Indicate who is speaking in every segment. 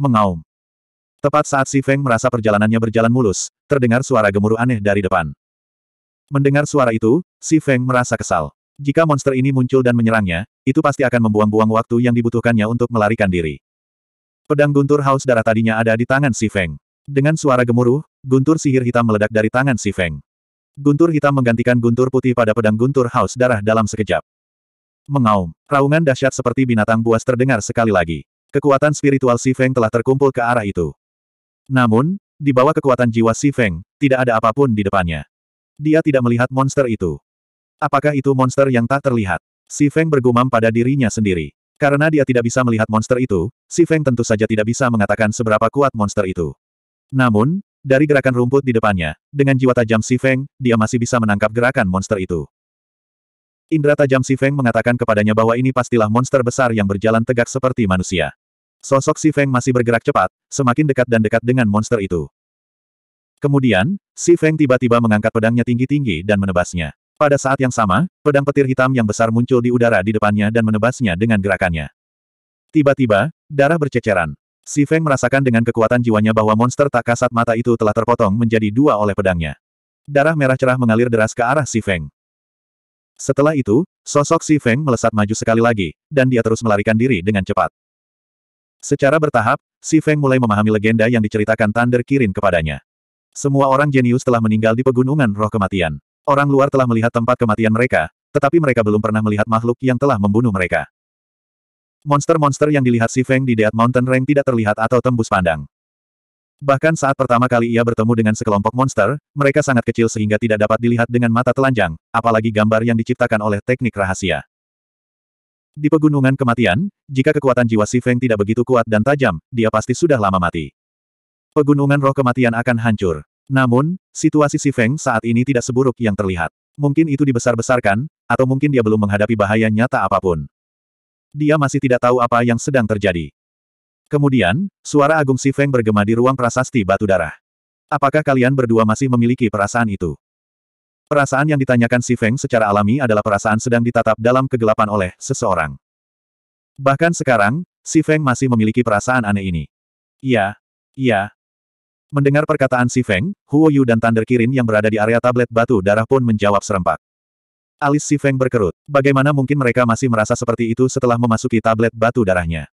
Speaker 1: Mengaum. Tepat saat Si Feng merasa perjalanannya berjalan mulus, terdengar suara gemuruh aneh dari depan. Mendengar suara itu, Si Feng merasa kesal. Jika monster ini muncul dan menyerangnya, itu pasti akan membuang-buang waktu yang dibutuhkannya untuk melarikan diri. Pedang guntur haus darah tadinya ada di tangan Si Feng. Dengan suara gemuruh, guntur sihir hitam meledak dari tangan Si Feng. Guntur hitam menggantikan guntur putih pada pedang guntur haus darah dalam sekejap. Mengaum, raungan dahsyat seperti binatang buas terdengar sekali lagi. Kekuatan spiritual Si Feng telah terkumpul ke arah itu. Namun, di bawah kekuatan jiwa Si Feng, tidak ada apapun di depannya. Dia tidak melihat monster itu. Apakah itu monster yang tak terlihat? Si Feng bergumam pada dirinya sendiri. Karena dia tidak bisa melihat monster itu, Si Feng tentu saja tidak bisa mengatakan seberapa kuat monster itu. Namun, dari gerakan rumput di depannya, dengan jiwa tajam Si Feng, dia masih bisa menangkap gerakan monster itu. Indra tajam Si Feng mengatakan kepadanya bahwa ini pastilah monster besar yang berjalan tegak seperti manusia. Sosok Si Feng masih bergerak cepat, semakin dekat dan dekat dengan monster itu. Kemudian, Si Feng tiba-tiba mengangkat pedangnya tinggi-tinggi dan menebasnya. Pada saat yang sama, pedang petir hitam yang besar muncul di udara di depannya dan menebasnya dengan gerakannya. Tiba-tiba, darah berceceran. Si Feng merasakan dengan kekuatan jiwanya bahwa monster tak kasat mata itu telah terpotong menjadi dua oleh pedangnya. Darah merah cerah mengalir deras ke arah Si Feng. Setelah itu, sosok Si Feng melesat maju sekali lagi, dan dia terus melarikan diri dengan cepat. Secara bertahap, Si Feng mulai memahami legenda yang diceritakan Thunder Kirin kepadanya. Semua orang jenius telah meninggal di pegunungan roh kematian. Orang luar telah melihat tempat kematian mereka, tetapi mereka belum pernah melihat makhluk yang telah membunuh mereka. Monster-monster yang dilihat si Feng di Dead Mountain Range tidak terlihat atau tembus pandang. Bahkan saat pertama kali ia bertemu dengan sekelompok monster, mereka sangat kecil sehingga tidak dapat dilihat dengan mata telanjang, apalagi gambar yang diciptakan oleh teknik rahasia. Di pegunungan kematian, jika kekuatan jiwa si Feng tidak begitu kuat dan tajam, dia pasti sudah lama mati. Pegunungan roh kematian akan hancur. Namun, situasi si Feng saat ini tidak seburuk yang terlihat. Mungkin itu dibesar-besarkan, atau mungkin dia belum menghadapi bahaya nyata apapun. Dia masih tidak tahu apa yang sedang terjadi. Kemudian, suara Agung Si Feng bergema di ruang prasasti batu darah. Apakah kalian berdua masih memiliki perasaan itu? Perasaan yang ditanyakan Si Feng secara alami adalah perasaan sedang ditatap dalam kegelapan oleh seseorang. Bahkan sekarang, Si Feng masih memiliki perasaan aneh ini. Iya, iya. Mendengar perkataan Si Feng, Huo Yu dan Thunder Kirin yang berada di area tablet batu darah pun menjawab serempak. Alis Si Feng berkerut. Bagaimana mungkin mereka masih merasa seperti itu setelah memasuki tablet batu darahnya?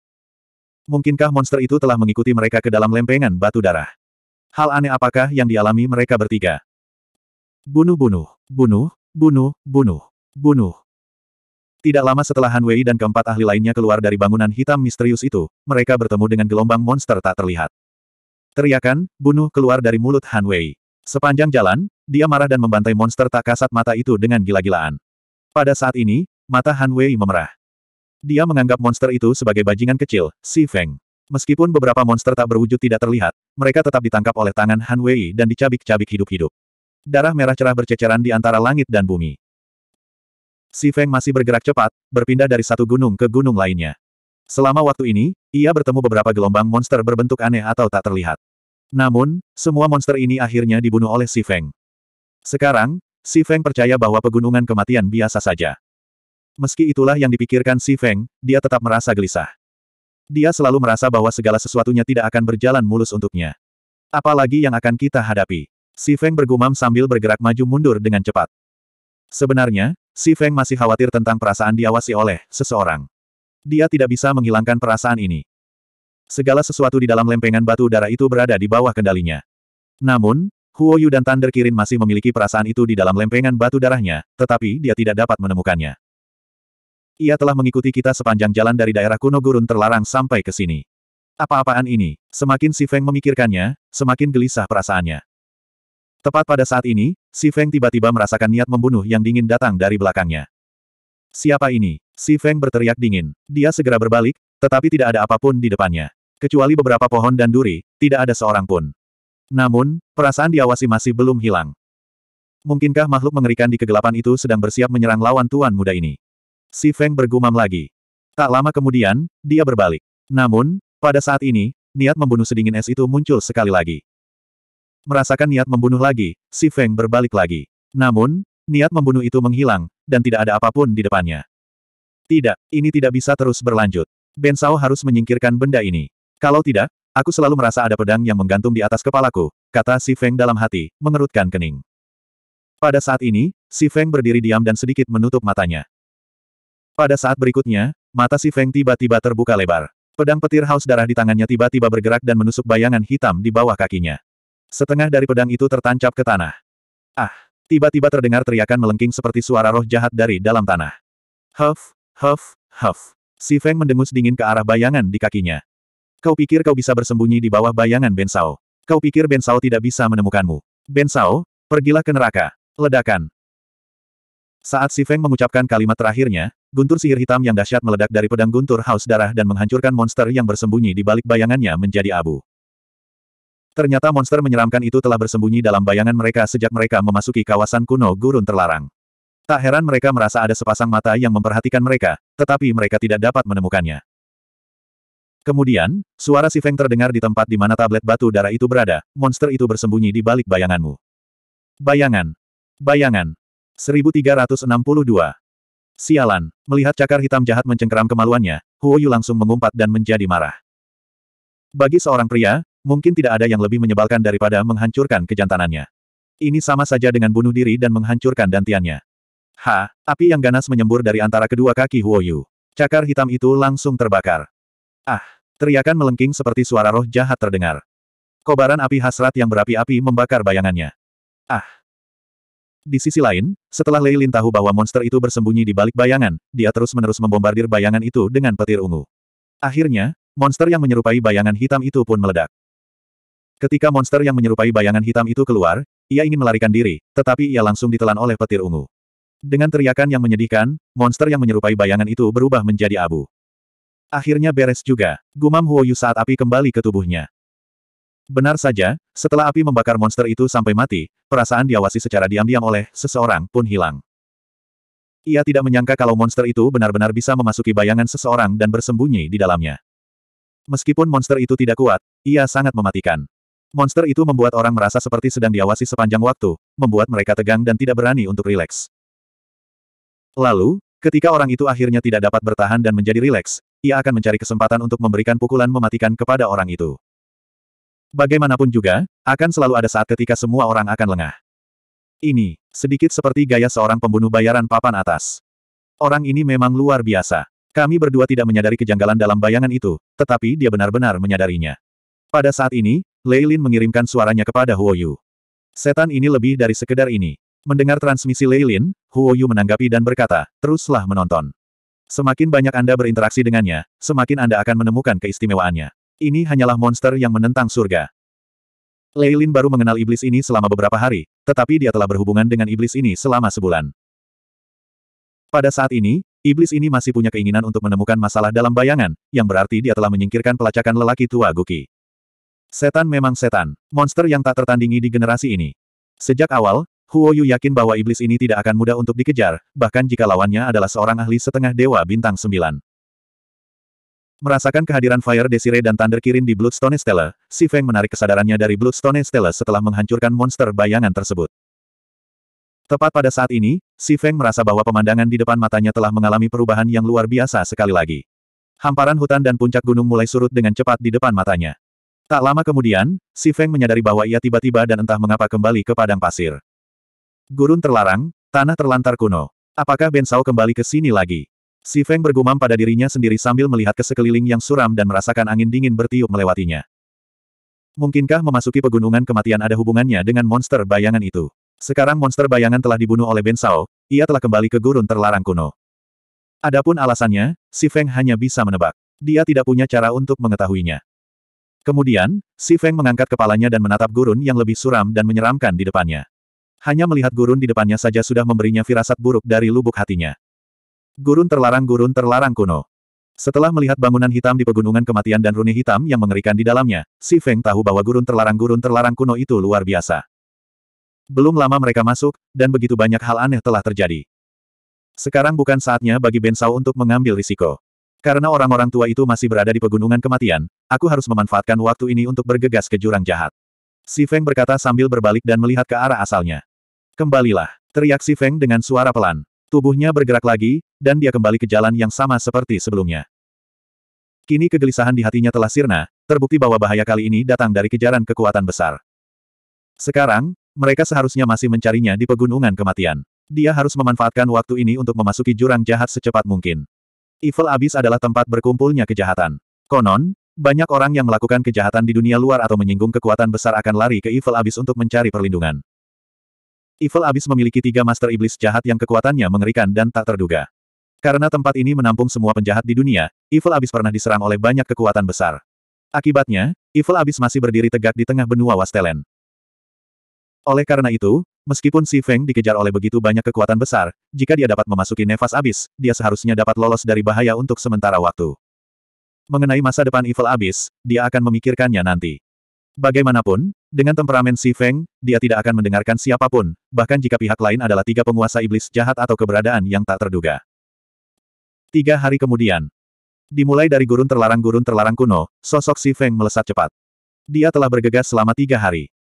Speaker 1: Mungkinkah monster itu telah mengikuti mereka ke dalam lempengan batu darah? Hal aneh apakah yang dialami mereka bertiga? Bunuh-bunuh, bunuh, bunuh, bunuh, bunuh. Tidak lama setelah Han Wei dan keempat ahli lainnya keluar dari bangunan hitam misterius itu, mereka bertemu dengan gelombang monster tak terlihat. Teriakan, bunuh keluar dari mulut Han Wei. Sepanjang jalan, dia marah dan membantai monster tak kasat mata itu dengan gila-gilaan. Pada saat ini, mata Han Wei memerah. Dia menganggap monster itu sebagai bajingan kecil, Si Feng. Meskipun beberapa monster tak berwujud tidak terlihat, mereka tetap ditangkap oleh tangan Han Wei dan dicabik-cabik hidup-hidup. Darah merah cerah berceceran di antara langit dan bumi. Si Feng masih bergerak cepat, berpindah dari satu gunung ke gunung lainnya. Selama waktu ini, ia bertemu beberapa gelombang monster berbentuk aneh atau tak terlihat. Namun, semua monster ini akhirnya dibunuh oleh Si Feng. Sekarang, Si Feng percaya bahwa pegunungan kematian biasa saja. Meski itulah yang dipikirkan Si Feng, dia tetap merasa gelisah. Dia selalu merasa bahwa segala sesuatunya tidak akan berjalan mulus untuknya. Apalagi yang akan kita hadapi. Si Feng bergumam sambil bergerak maju mundur dengan cepat. Sebenarnya, Si Feng masih khawatir tentang perasaan diawasi oleh seseorang. Dia tidak bisa menghilangkan perasaan ini. Segala sesuatu di dalam lempengan batu udara itu berada di bawah kendalinya. Namun, Huoyu dan Thunder Kirin masih memiliki perasaan itu di dalam lempengan batu darahnya, tetapi dia tidak dapat menemukannya. Ia telah mengikuti kita sepanjang jalan dari daerah kuno gurun terlarang sampai ke sini. Apa-apaan ini? Semakin Si Feng memikirkannya, semakin gelisah perasaannya. Tepat pada saat ini, Si Feng tiba-tiba merasakan niat membunuh yang dingin datang dari belakangnya. Siapa ini? Si Feng berteriak dingin. Dia segera berbalik, tetapi tidak ada apapun di depannya. Kecuali beberapa pohon dan duri, tidak ada seorang pun. Namun, perasaan diawasi masih belum hilang. Mungkinkah makhluk mengerikan di kegelapan itu sedang bersiap menyerang lawan tuan muda ini? Si Feng bergumam lagi. Tak lama kemudian, dia berbalik. Namun, pada saat ini, niat membunuh sedingin es itu muncul sekali lagi. Merasakan niat membunuh lagi, si Feng berbalik lagi. Namun, niat membunuh itu menghilang, dan tidak ada apapun di depannya. Tidak, ini tidak bisa terus berlanjut. Ben Sao harus menyingkirkan benda ini. Kalau tidak, Aku selalu merasa ada pedang yang menggantung di atas kepalaku, kata Si Feng dalam hati, mengerutkan kening. Pada saat ini, Si Feng berdiri diam dan sedikit menutup matanya. Pada saat berikutnya, mata Si Feng tiba-tiba terbuka lebar. Pedang petir haus darah di tangannya tiba-tiba bergerak dan menusuk bayangan hitam di bawah kakinya. Setengah dari pedang itu tertancap ke tanah. Ah! Tiba-tiba terdengar teriakan melengking seperti suara roh jahat dari dalam tanah. Huff, huff, huff. Si Feng mendengus dingin ke arah bayangan di kakinya. Kau pikir kau bisa bersembunyi di bawah bayangan Ben Kau pikir Ben tidak bisa menemukanmu? Ben pergilah ke neraka. Ledakan. Saat Si Feng mengucapkan kalimat terakhirnya, guntur sihir hitam yang dahsyat meledak dari pedang guntur haus darah dan menghancurkan monster yang bersembunyi di balik bayangannya menjadi abu. Ternyata monster menyeramkan itu telah bersembunyi dalam bayangan mereka sejak mereka memasuki kawasan kuno gurun terlarang. Tak heran mereka merasa ada sepasang mata yang memperhatikan mereka, tetapi mereka tidak dapat menemukannya. Kemudian, suara si Feng terdengar di tempat di mana tablet batu darah itu berada, monster itu bersembunyi di balik bayanganmu. Bayangan. Bayangan. 1362. Sialan, melihat cakar hitam jahat mencengkeram kemaluannya, Huo Yu langsung mengumpat dan menjadi marah. Bagi seorang pria, mungkin tidak ada yang lebih menyebalkan daripada menghancurkan kejantanannya. Ini sama saja dengan bunuh diri dan menghancurkan dantiannya. Ha, api yang ganas menyembur dari antara kedua kaki Huo Yu. Cakar hitam itu langsung terbakar. Ah, Teriakan melengking seperti suara roh jahat terdengar. Kobaran api hasrat yang berapi-api membakar bayangannya. Ah! Di sisi lain, setelah Leilin tahu bahwa monster itu bersembunyi di balik bayangan, dia terus-menerus membombardir bayangan itu dengan petir ungu. Akhirnya, monster yang menyerupai bayangan hitam itu pun meledak. Ketika monster yang menyerupai bayangan hitam itu keluar, ia ingin melarikan diri, tetapi ia langsung ditelan oleh petir ungu. Dengan teriakan yang menyedihkan, monster yang menyerupai bayangan itu berubah menjadi abu. Akhirnya beres juga, gumam Huoyu saat api kembali ke tubuhnya. Benar saja, setelah api membakar monster itu sampai mati, perasaan diawasi secara diam-diam oleh seseorang pun hilang. Ia tidak menyangka kalau monster itu benar-benar bisa memasuki bayangan seseorang dan bersembunyi di dalamnya. Meskipun monster itu tidak kuat, ia sangat mematikan. Monster itu membuat orang merasa seperti sedang diawasi sepanjang waktu, membuat mereka tegang dan tidak berani untuk rileks. Lalu, Ketika orang itu akhirnya tidak dapat bertahan dan menjadi rileks, ia akan mencari kesempatan untuk memberikan pukulan mematikan kepada orang itu. Bagaimanapun juga, akan selalu ada saat ketika semua orang akan lengah. Ini, sedikit seperti gaya seorang pembunuh bayaran papan atas. Orang ini memang luar biasa. Kami berdua tidak menyadari kejanggalan dalam bayangan itu, tetapi dia benar-benar menyadarinya. Pada saat ini, Leilin mengirimkan suaranya kepada Huo Yu. Setan ini lebih dari sekedar ini. Mendengar transmisi Leilin, Yu menanggapi dan berkata, teruslah menonton. Semakin banyak Anda berinteraksi dengannya, semakin Anda akan menemukan keistimewaannya. Ini hanyalah monster yang menentang surga. Leilin baru mengenal iblis ini selama beberapa hari, tetapi dia telah berhubungan dengan iblis ini selama sebulan. Pada saat ini, iblis ini masih punya keinginan untuk menemukan masalah dalam bayangan, yang berarti dia telah menyingkirkan pelacakan lelaki tua Guki. Setan memang setan, monster yang tak tertandingi di generasi ini. Sejak awal, Huo Yu yakin bahwa iblis ini tidak akan mudah untuk dikejar, bahkan jika lawannya adalah seorang ahli setengah dewa bintang sembilan. Merasakan kehadiran Fire Desire dan Thunder Kirin di Bloodstone Stella, Si Feng menarik kesadarannya dari Bloodstone Stella setelah menghancurkan monster bayangan tersebut. Tepat pada saat ini, Si Feng merasa bahwa pemandangan di depan matanya telah mengalami perubahan yang luar biasa sekali lagi. Hamparan hutan dan puncak gunung mulai surut dengan cepat di depan matanya. Tak lama kemudian, Si Feng menyadari bahwa ia tiba-tiba dan entah mengapa kembali ke padang pasir. Gurun terlarang, tanah terlantar kuno. Apakah Ben Sao kembali ke sini lagi? Si Feng bergumam pada dirinya sendiri sambil melihat ke sekeliling yang suram dan merasakan angin dingin bertiup melewatinya. Mungkinkah memasuki pegunungan kematian ada hubungannya dengan monster bayangan itu? Sekarang monster bayangan telah dibunuh oleh Ben Sao, ia telah kembali ke gurun terlarang kuno. Adapun alasannya, Si Feng hanya bisa menebak. Dia tidak punya cara untuk mengetahuinya. Kemudian, Si Feng mengangkat kepalanya dan menatap gurun yang lebih suram dan menyeramkan di depannya hanya melihat gurun di depannya saja sudah memberinya firasat buruk dari lubuk hatinya. Gurun terlarang Gurun terlarang kuno. Setelah melihat bangunan hitam di pegunungan kematian dan rune hitam yang mengerikan di dalamnya, si Feng tahu bahwa gurun terlarang Gurun terlarang kuno itu luar biasa. Belum lama mereka masuk, dan begitu banyak hal aneh telah terjadi. Sekarang bukan saatnya bagi Ben Sao untuk mengambil risiko. Karena orang-orang tua itu masih berada di pegunungan kematian, aku harus memanfaatkan waktu ini untuk bergegas ke jurang jahat. Si Feng berkata sambil berbalik dan melihat ke arah asalnya. Kembalilah, teriak si Feng dengan suara pelan. Tubuhnya bergerak lagi, dan dia kembali ke jalan yang sama seperti sebelumnya. Kini kegelisahan di hatinya telah sirna, terbukti bahwa bahaya kali ini datang dari kejaran kekuatan besar. Sekarang, mereka seharusnya masih mencarinya di pegunungan kematian. Dia harus memanfaatkan waktu ini untuk memasuki jurang jahat secepat mungkin. Evil Abyss adalah tempat berkumpulnya kejahatan. Konon, banyak orang yang melakukan kejahatan di dunia luar atau menyinggung kekuatan besar akan lari ke Evil Abyss untuk mencari perlindungan. Evil Abyss memiliki tiga master iblis jahat yang kekuatannya mengerikan dan tak terduga. Karena tempat ini menampung semua penjahat di dunia, Evil Abyss pernah diserang oleh banyak kekuatan besar. Akibatnya, Evil Abyss masih berdiri tegak di tengah benua Wastelen. Oleh karena itu, meskipun Si Feng dikejar oleh begitu banyak kekuatan besar, jika dia dapat memasuki nefas abis, dia seharusnya dapat lolos dari bahaya untuk sementara waktu. Mengenai masa depan Evil Abyss, dia akan memikirkannya nanti. Bagaimanapun, dengan temperamen Si Feng, dia tidak akan mendengarkan siapapun, bahkan jika pihak lain adalah tiga penguasa iblis jahat atau keberadaan yang tak terduga. Tiga hari kemudian, dimulai dari gurun terlarang-gurun terlarang kuno, sosok Si Feng melesat cepat. Dia telah bergegas selama tiga hari.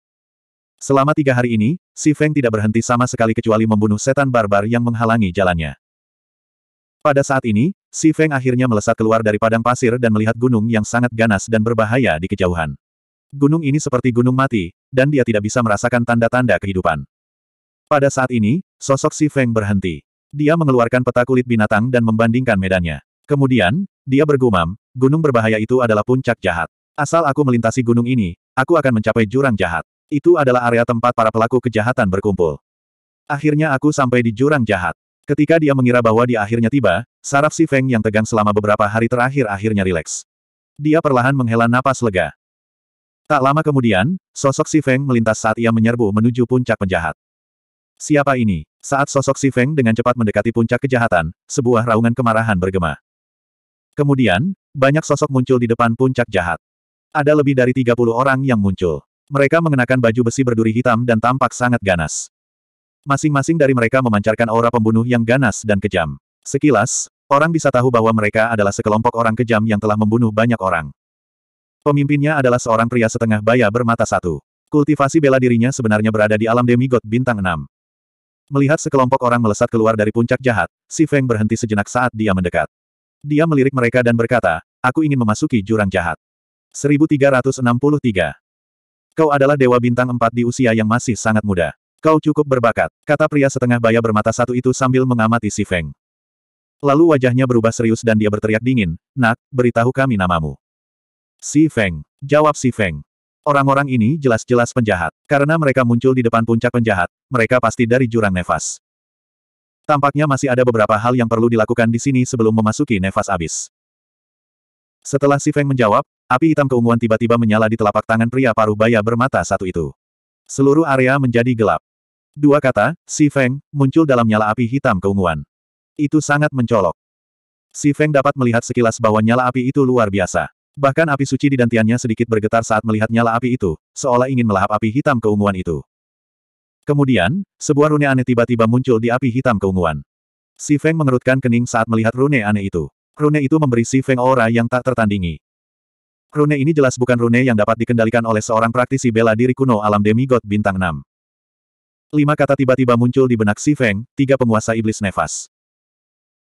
Speaker 1: Selama tiga hari ini, Si Feng tidak berhenti sama sekali kecuali membunuh setan barbar yang menghalangi jalannya. Pada saat ini, Si Feng akhirnya melesat keluar dari padang pasir dan melihat gunung yang sangat ganas dan berbahaya di kejauhan gunung ini seperti gunung mati, dan dia tidak bisa merasakan tanda-tanda kehidupan. Pada saat ini, sosok Si Feng berhenti. Dia mengeluarkan peta kulit binatang dan membandingkan medannya. Kemudian, dia bergumam, gunung berbahaya itu adalah puncak jahat. Asal aku melintasi gunung ini, aku akan mencapai jurang jahat. Itu adalah area tempat para pelaku kejahatan berkumpul. Akhirnya aku sampai di jurang jahat. Ketika dia mengira bahwa dia akhirnya tiba, saraf si Feng yang tegang selama beberapa hari terakhir akhirnya rileks. Dia perlahan menghela napas lega. Tak lama kemudian, sosok Si Feng melintas saat ia menyerbu menuju puncak penjahat. Siapa ini? Saat sosok Si Feng dengan cepat mendekati puncak kejahatan, sebuah raungan kemarahan bergema. Kemudian, banyak sosok muncul di depan puncak jahat. Ada lebih dari 30 orang yang muncul. Mereka mengenakan baju besi berduri hitam dan tampak sangat ganas. Masing-masing dari mereka memancarkan aura pembunuh yang ganas dan kejam. Sekilas, orang bisa tahu bahwa mereka adalah sekelompok orang kejam yang telah membunuh banyak orang. Pemimpinnya adalah seorang pria setengah baya bermata satu. Kultivasi bela dirinya sebenarnya berada di alam demigod bintang enam. Melihat sekelompok orang melesat keluar dari puncak jahat, Si Feng berhenti sejenak saat dia mendekat. Dia melirik mereka dan berkata, aku ingin memasuki jurang jahat. 1363. Kau adalah dewa bintang empat di usia yang masih sangat muda. Kau cukup berbakat, kata pria setengah baya bermata satu itu sambil mengamati Si Feng. Lalu wajahnya berubah serius dan dia berteriak dingin, Nak, beritahu kami namamu. Si Feng. Jawab Si Feng. Orang-orang ini jelas-jelas penjahat. Karena mereka muncul di depan puncak penjahat, mereka pasti dari jurang nefas. Tampaknya masih ada beberapa hal yang perlu dilakukan di sini sebelum memasuki nefas abis. Setelah Si Feng menjawab, api hitam keunguan tiba-tiba menyala di telapak tangan pria paruh baya bermata satu itu. Seluruh area menjadi gelap. Dua kata, Si Feng, muncul dalam nyala api hitam keunguan. Itu sangat mencolok. Si Feng dapat melihat sekilas bahwa nyala api itu luar biasa. Bahkan api suci di dantiannya sedikit bergetar saat melihat nyala api itu, seolah ingin melahap api hitam keunguan itu. Kemudian, sebuah rune aneh tiba-tiba muncul di api hitam keunguan. Si Feng mengerutkan kening saat melihat rune aneh itu. Rune itu memberi Si Feng aura yang tak tertandingi. Rune ini jelas bukan rune yang dapat dikendalikan oleh seorang praktisi bela diri kuno alam demigod bintang 6. Lima kata tiba-tiba muncul di benak Si Feng, tiga penguasa iblis nefas.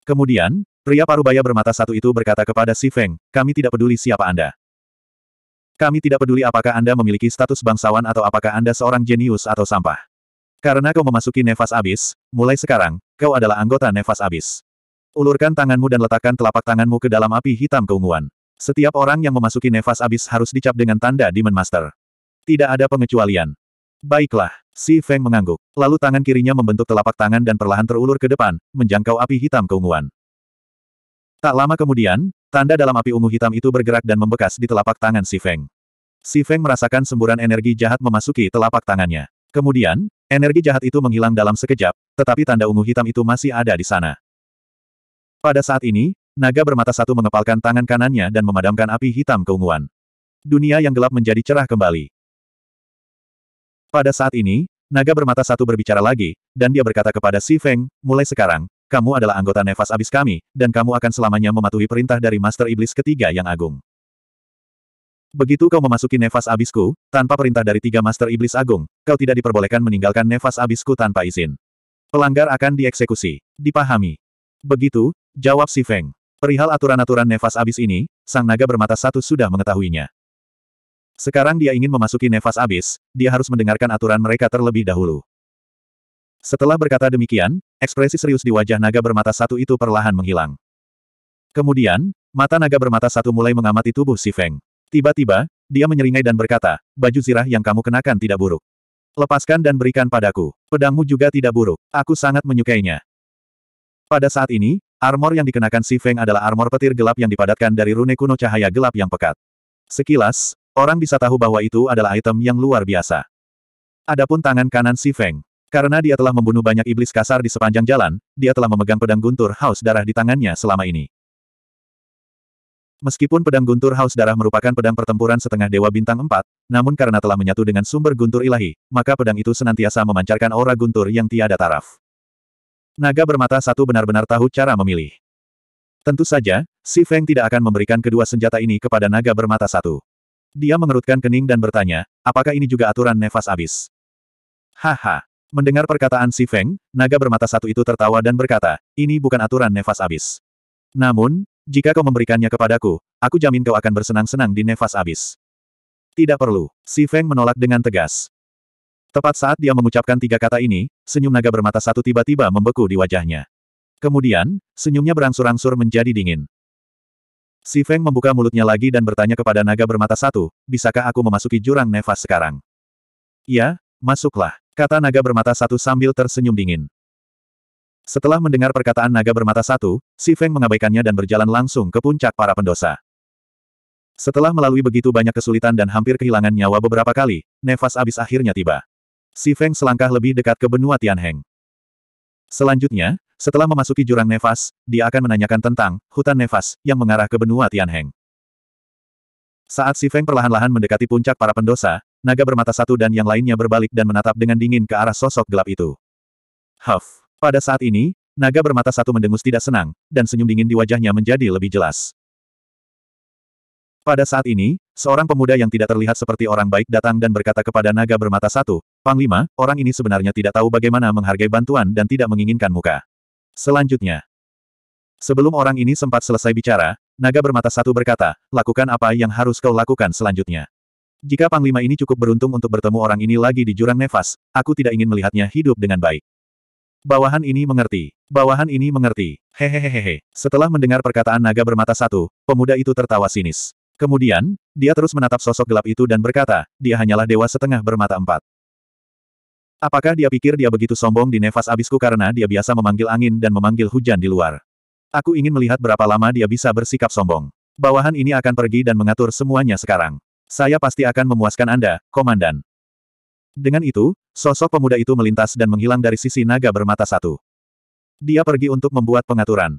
Speaker 1: Kemudian, Pria parubaya bermata satu itu berkata kepada Si Feng, kami tidak peduli siapa Anda. Kami tidak peduli apakah Anda memiliki status bangsawan atau apakah Anda seorang jenius atau sampah. Karena kau memasuki nefas abis, mulai sekarang, kau adalah anggota nefas abis. Ulurkan tanganmu dan letakkan telapak tanganmu ke dalam api hitam keunguan. Setiap orang yang memasuki nefas abis harus dicap dengan tanda Demon Master. Tidak ada pengecualian. Baiklah, Si Feng mengangguk. Lalu tangan kirinya membentuk telapak tangan dan perlahan terulur ke depan, menjangkau api hitam keunguan. Tak lama kemudian, tanda dalam api ungu hitam itu bergerak dan membekas di telapak tangan Si Feng. Si Feng merasakan semburan energi jahat memasuki telapak tangannya. Kemudian, energi jahat itu menghilang dalam sekejap, tetapi tanda ungu hitam itu masih ada di sana. Pada saat ini, naga bermata satu mengepalkan tangan kanannya dan memadamkan api hitam keunguan. Dunia yang gelap menjadi cerah kembali. Pada saat ini, naga bermata satu berbicara lagi, dan dia berkata kepada Si Feng, mulai sekarang, kamu adalah anggota nefas abis kami, dan kamu akan selamanya mematuhi perintah dari Master Iblis ketiga yang agung. Begitu kau memasuki nefas abisku, tanpa perintah dari tiga Master Iblis agung, kau tidak diperbolehkan meninggalkan nefas abisku tanpa izin. Pelanggar akan dieksekusi. Dipahami. Begitu, jawab si Feng. Perihal aturan-aturan nefas abis ini, sang naga bermata satu sudah mengetahuinya. Sekarang dia ingin memasuki nefas abis, dia harus mendengarkan aturan mereka terlebih dahulu. Setelah berkata demikian, ekspresi serius di wajah naga bermata satu itu perlahan menghilang. Kemudian, mata naga bermata satu mulai mengamati tubuh si Feng. Tiba-tiba, dia menyeringai dan berkata, baju zirah yang kamu kenakan tidak buruk. Lepaskan dan berikan padaku. Pedangmu juga tidak buruk. Aku sangat menyukainya. Pada saat ini, armor yang dikenakan si Feng adalah armor petir gelap yang dipadatkan dari rune kuno cahaya gelap yang pekat. Sekilas, orang bisa tahu bahwa itu adalah item yang luar biasa. Adapun tangan kanan si Feng, karena dia telah membunuh banyak iblis kasar di sepanjang jalan, dia telah memegang pedang guntur haus darah di tangannya selama ini. Meskipun pedang guntur haus darah merupakan pedang pertempuran setengah dewa bintang 4, namun karena telah menyatu dengan sumber guntur ilahi, maka pedang itu senantiasa memancarkan aura guntur yang tiada taraf. Naga bermata satu benar-benar tahu cara memilih. Tentu saja, Si Feng tidak akan memberikan kedua senjata ini kepada naga bermata satu. Dia mengerutkan kening dan bertanya, apakah ini juga aturan nefas abis? Haha, Mendengar perkataan Si Feng, naga bermata satu itu tertawa dan berkata, ini bukan aturan nefas abis. Namun, jika kau memberikannya kepadaku, aku jamin kau akan bersenang-senang di nefas abis. Tidak perlu, Si Feng menolak dengan tegas. Tepat saat dia mengucapkan tiga kata ini, senyum naga bermata satu tiba-tiba membeku di wajahnya. Kemudian, senyumnya berangsur-angsur menjadi dingin. Si Feng membuka mulutnya lagi dan bertanya kepada naga bermata satu, bisakah aku memasuki jurang nefas sekarang? Ya, masuklah. Kata naga bermata satu sambil tersenyum dingin. Setelah mendengar perkataan naga bermata satu, Si Feng mengabaikannya dan berjalan langsung ke puncak para pendosa. Setelah melalui begitu banyak kesulitan dan hampir kehilangan nyawa beberapa kali, nefas abis akhirnya tiba. Si Feng selangkah lebih dekat ke benua Tianheng. Selanjutnya, setelah memasuki jurang nefas, dia akan menanyakan tentang hutan nefas yang mengarah ke benua Tianheng. Saat Si Feng perlahan-lahan mendekati puncak para pendosa, naga bermata satu dan yang lainnya berbalik dan menatap dengan dingin ke arah sosok gelap itu. Huff. Pada saat ini, naga bermata satu mendengus tidak senang, dan senyum dingin di wajahnya menjadi lebih jelas. Pada saat ini, seorang pemuda yang tidak terlihat seperti orang baik datang dan berkata kepada naga bermata satu, Panglima, orang ini sebenarnya tidak tahu bagaimana menghargai bantuan dan tidak menginginkan muka. Selanjutnya. Sebelum orang ini sempat selesai bicara, naga bermata satu berkata, lakukan apa yang harus kau lakukan selanjutnya. Jika Panglima ini cukup beruntung untuk bertemu orang ini lagi di jurang nefas, aku tidak ingin melihatnya hidup dengan baik. Bawahan ini mengerti. Bawahan ini mengerti. Hehehehe. Setelah mendengar perkataan naga bermata satu, pemuda itu tertawa sinis. Kemudian, dia terus menatap sosok gelap itu dan berkata, dia hanyalah dewa setengah bermata empat. Apakah dia pikir dia begitu sombong di nefas abisku karena dia biasa memanggil angin dan memanggil hujan di luar? Aku ingin melihat berapa lama dia bisa bersikap sombong. Bawahan ini akan pergi dan mengatur semuanya sekarang. Saya pasti akan memuaskan Anda, Komandan. Dengan itu, sosok pemuda itu melintas dan menghilang dari sisi naga bermata satu. Dia pergi untuk membuat pengaturan.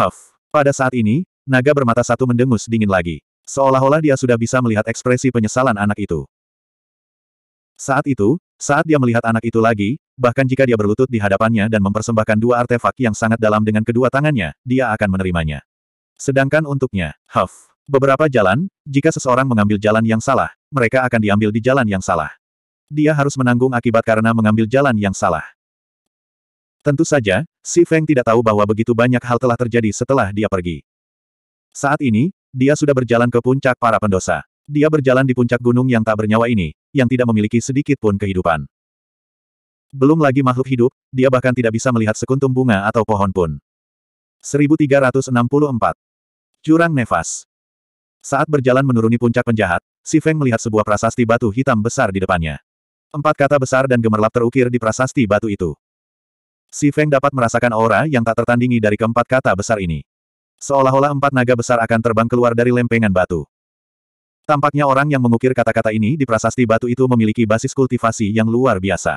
Speaker 1: Huff. Pada saat ini, naga bermata satu mendengus dingin lagi. Seolah-olah dia sudah bisa melihat ekspresi penyesalan anak itu. Saat itu, saat dia melihat anak itu lagi, bahkan jika dia berlutut di hadapannya dan mempersembahkan dua artefak yang sangat dalam dengan kedua tangannya, dia akan menerimanya. Sedangkan untuknya, Huff. Beberapa jalan, jika seseorang mengambil jalan yang salah, mereka akan diambil di jalan yang salah. Dia harus menanggung akibat karena mengambil jalan yang salah. Tentu saja, Si Feng tidak tahu bahwa begitu banyak hal telah terjadi setelah dia pergi. Saat ini, dia sudah berjalan ke puncak para pendosa. Dia berjalan di puncak gunung yang tak bernyawa ini, yang tidak memiliki sedikit pun kehidupan. Belum lagi makhluk hidup, dia bahkan tidak bisa melihat sekuntum bunga atau pohon pun. 1364 Curang Nefas saat berjalan menuruni puncak penjahat, Si Feng melihat sebuah prasasti batu hitam besar di depannya. Empat kata besar dan gemerlap terukir di prasasti batu itu. Si Feng dapat merasakan aura yang tak tertandingi dari keempat kata besar ini. Seolah-olah empat naga besar akan terbang keluar dari lempengan batu. Tampaknya orang yang mengukir kata-kata ini di prasasti batu itu memiliki basis kultivasi yang luar biasa.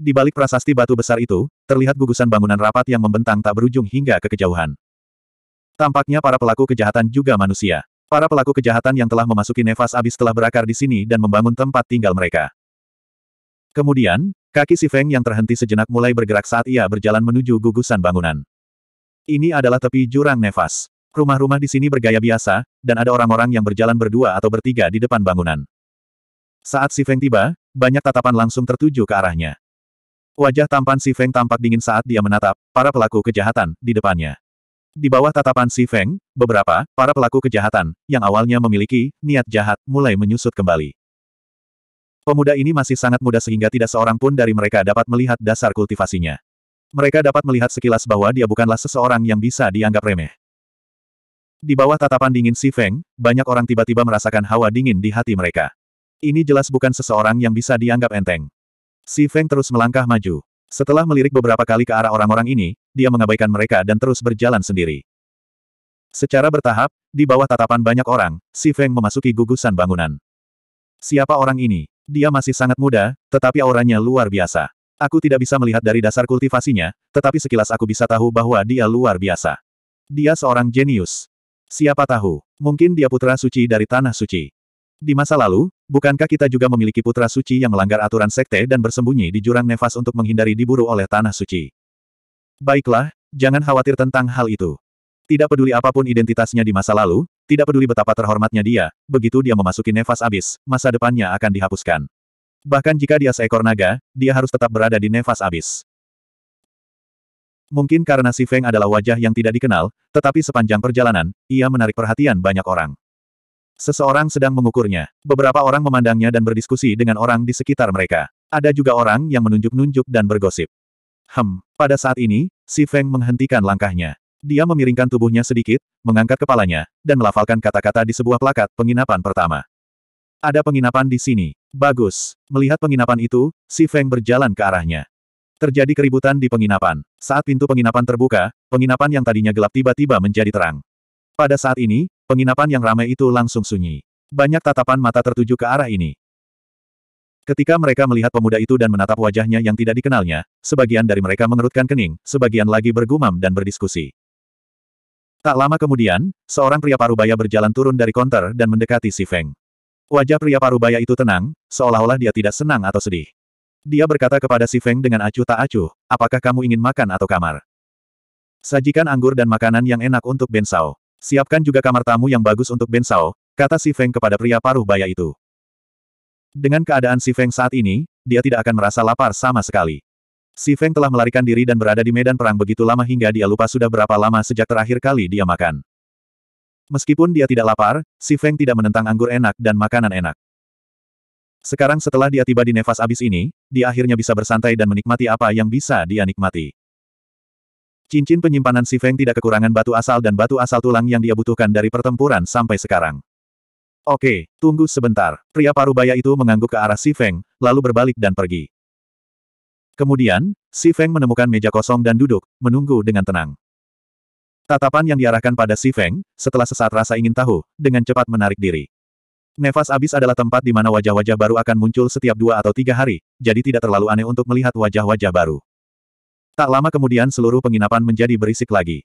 Speaker 1: Di balik prasasti batu besar itu, terlihat gugusan bangunan rapat yang membentang tak berujung hingga ke kejauhan. Tampaknya para pelaku kejahatan juga manusia. Para pelaku kejahatan yang telah memasuki nefas abis telah berakar di sini dan membangun tempat tinggal mereka. Kemudian, kaki si Feng yang terhenti sejenak mulai bergerak saat ia berjalan menuju gugusan bangunan. Ini adalah tepi jurang nefas. Rumah-rumah di sini bergaya biasa, dan ada orang-orang yang berjalan berdua atau bertiga di depan bangunan. Saat si Feng tiba, banyak tatapan langsung tertuju ke arahnya. Wajah tampan si Feng tampak dingin saat dia menatap para pelaku kejahatan di depannya. Di bawah tatapan Si Feng, beberapa, para pelaku kejahatan, yang awalnya memiliki, niat jahat, mulai menyusut kembali. Pemuda ini masih sangat muda sehingga tidak seorang pun dari mereka dapat melihat dasar kultivasinya. Mereka dapat melihat sekilas bahwa dia bukanlah seseorang yang bisa dianggap remeh. Di bawah tatapan dingin Si Feng, banyak orang tiba-tiba merasakan hawa dingin di hati mereka. Ini jelas bukan seseorang yang bisa dianggap enteng. Si Feng terus melangkah maju. Setelah melirik beberapa kali ke arah orang-orang ini, dia mengabaikan mereka dan terus berjalan sendiri. Secara bertahap, di bawah tatapan banyak orang, Si Feng memasuki gugusan bangunan. Siapa orang ini? Dia masih sangat muda, tetapi auranya luar biasa. Aku tidak bisa melihat dari dasar kultivasinya, tetapi sekilas aku bisa tahu bahwa dia luar biasa. Dia seorang jenius. Siapa tahu, mungkin dia putra suci dari tanah suci. Di masa lalu, Bukankah kita juga memiliki putra suci yang melanggar aturan sekte dan bersembunyi di jurang nefas untuk menghindari diburu oleh tanah suci? Baiklah, jangan khawatir tentang hal itu. Tidak peduli apapun identitasnya di masa lalu, tidak peduli betapa terhormatnya dia, begitu dia memasuki nefas abis, masa depannya akan dihapuskan. Bahkan jika dia seekor naga, dia harus tetap berada di nefas abis. Mungkin karena Si Feng adalah wajah yang tidak dikenal, tetapi sepanjang perjalanan, ia menarik perhatian banyak orang. Seseorang sedang mengukurnya. Beberapa orang memandangnya dan berdiskusi dengan orang di sekitar mereka. Ada juga orang yang menunjuk-nunjuk dan bergosip. Hem, pada saat ini, Si Feng menghentikan langkahnya. Dia memiringkan tubuhnya sedikit, mengangkat kepalanya, dan melafalkan kata-kata di sebuah plakat penginapan pertama. Ada penginapan di sini. Bagus. Melihat penginapan itu, Si Feng berjalan ke arahnya. Terjadi keributan di penginapan. Saat pintu penginapan terbuka, penginapan yang tadinya gelap tiba-tiba menjadi terang. Pada saat ini, Penginapan yang ramai itu langsung sunyi. Banyak tatapan mata tertuju ke arah ini. Ketika mereka melihat pemuda itu dan menatap wajahnya yang tidak dikenalnya, sebagian dari mereka mengerutkan kening, sebagian lagi bergumam dan berdiskusi. Tak lama kemudian, seorang pria parubaya berjalan turun dari konter dan mendekati si Feng. Wajah pria parubaya itu tenang, seolah-olah dia tidak senang atau sedih. Dia berkata kepada si Feng dengan acuh tak acuh, apakah kamu ingin makan atau kamar? Sajikan anggur dan makanan yang enak untuk Ben Sao." Siapkan juga kamar tamu yang bagus untuk Ben Sao, kata Si Feng kepada pria paruh baya itu. Dengan keadaan Si Feng saat ini, dia tidak akan merasa lapar sama sekali. Si Feng telah melarikan diri dan berada di medan perang begitu lama hingga dia lupa sudah berapa lama sejak terakhir kali dia makan. Meskipun dia tidak lapar, Si Feng tidak menentang anggur enak dan makanan enak. Sekarang setelah dia tiba di nefas abis ini, dia akhirnya bisa bersantai dan menikmati apa yang bisa dia nikmati. Cincin penyimpanan Si Feng tidak kekurangan batu asal dan batu asal tulang yang dia butuhkan dari pertempuran sampai sekarang. Oke, tunggu sebentar. Pria parubaya itu mengangguk ke arah Si Feng, lalu berbalik dan pergi. Kemudian, Si Feng menemukan meja kosong dan duduk, menunggu dengan tenang. Tatapan yang diarahkan pada Si Feng, setelah sesaat rasa ingin tahu, dengan cepat menarik diri. Nefas abis adalah tempat di mana wajah-wajah baru akan muncul setiap dua atau tiga hari, jadi tidak terlalu aneh untuk melihat wajah-wajah baru. Tak lama kemudian seluruh penginapan menjadi berisik lagi.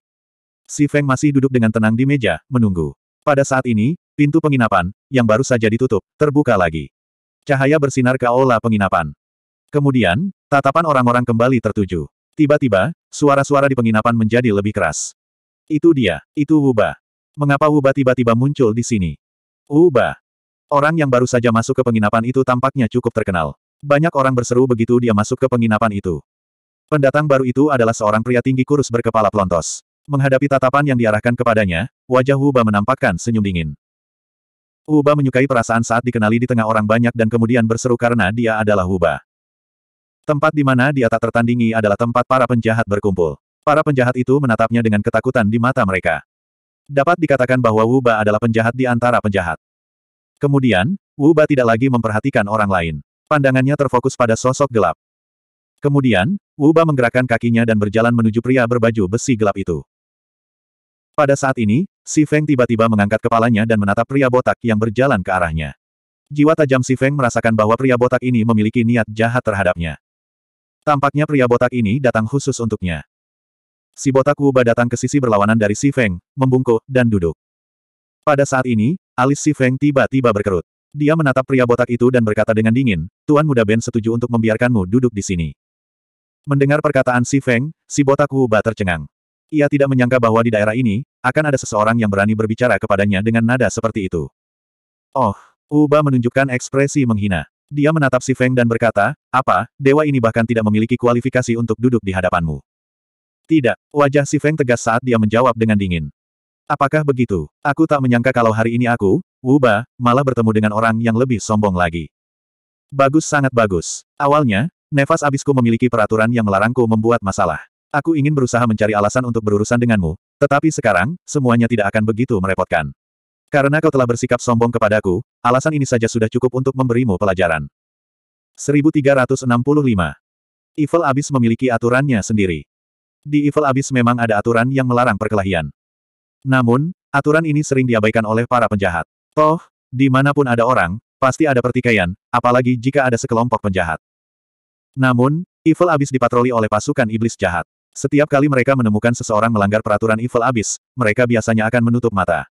Speaker 1: Si Feng masih duduk dengan tenang di meja, menunggu. Pada saat ini, pintu penginapan, yang baru saja ditutup, terbuka lagi. Cahaya bersinar ke aula penginapan. Kemudian, tatapan orang-orang kembali tertuju. Tiba-tiba, suara-suara di penginapan menjadi lebih keras. Itu dia, itu Wuba. Mengapa Wuba tiba-tiba muncul di sini? Wuba. Orang yang baru saja masuk ke penginapan itu tampaknya cukup terkenal. Banyak orang berseru begitu dia masuk ke penginapan itu. Pendatang baru itu adalah seorang pria tinggi kurus berkepala pelontos. Menghadapi tatapan yang diarahkan kepadanya, wajah Wuba menampakkan senyum dingin. Wuba menyukai perasaan saat dikenali di tengah orang banyak dan kemudian berseru karena dia adalah Wuba. Tempat di mana dia tak tertandingi adalah tempat para penjahat berkumpul. Para penjahat itu menatapnya dengan ketakutan di mata mereka. Dapat dikatakan bahwa Wuba adalah penjahat di antara penjahat. Kemudian, Wuba tidak lagi memperhatikan orang lain. Pandangannya terfokus pada sosok gelap. Kemudian, Wuba menggerakkan kakinya dan berjalan menuju pria berbaju besi gelap itu. Pada saat ini, Si Feng tiba-tiba mengangkat kepalanya dan menatap pria botak yang berjalan ke arahnya. Jiwa tajam Si Feng merasakan bahwa pria botak ini memiliki niat jahat terhadapnya. Tampaknya pria botak ini datang khusus untuknya. Si botak Wuba datang ke sisi berlawanan dari Si Feng, membungkuk, dan duduk. Pada saat ini, alis Si Feng tiba-tiba berkerut. Dia menatap pria botak itu dan berkata dengan dingin, Tuan Muda Ben setuju untuk membiarkanmu duduk di sini. Mendengar perkataan Si Feng, si botak Ba tercengang. Ia tidak menyangka bahwa di daerah ini, akan ada seseorang yang berani berbicara kepadanya dengan nada seperti itu. Oh, Huba menunjukkan ekspresi menghina. Dia menatap Si Feng dan berkata, apa, dewa ini bahkan tidak memiliki kualifikasi untuk duduk di hadapanmu. Tidak, wajah Si Feng tegas saat dia menjawab dengan dingin. Apakah begitu? Aku tak menyangka kalau hari ini aku, Wuba, malah bertemu dengan orang yang lebih sombong lagi. Bagus sangat bagus. Awalnya, Nefas abisku memiliki peraturan yang melarangku membuat masalah. Aku ingin berusaha mencari alasan untuk berurusan denganmu, tetapi sekarang, semuanya tidak akan begitu merepotkan. Karena kau telah bersikap sombong kepadaku, alasan ini saja sudah cukup untuk memberimu pelajaran. 1365. Evil Abyss memiliki aturannya sendiri. Di Evil Abyss memang ada aturan yang melarang perkelahian. Namun, aturan ini sering diabaikan oleh para penjahat. Toh, dimanapun ada orang, pasti ada pertikaian, apalagi jika ada sekelompok penjahat. Namun, Evil Abyss dipatroli oleh pasukan iblis jahat. Setiap kali mereka menemukan seseorang melanggar peraturan Evil Abyss, mereka biasanya akan menutup mata.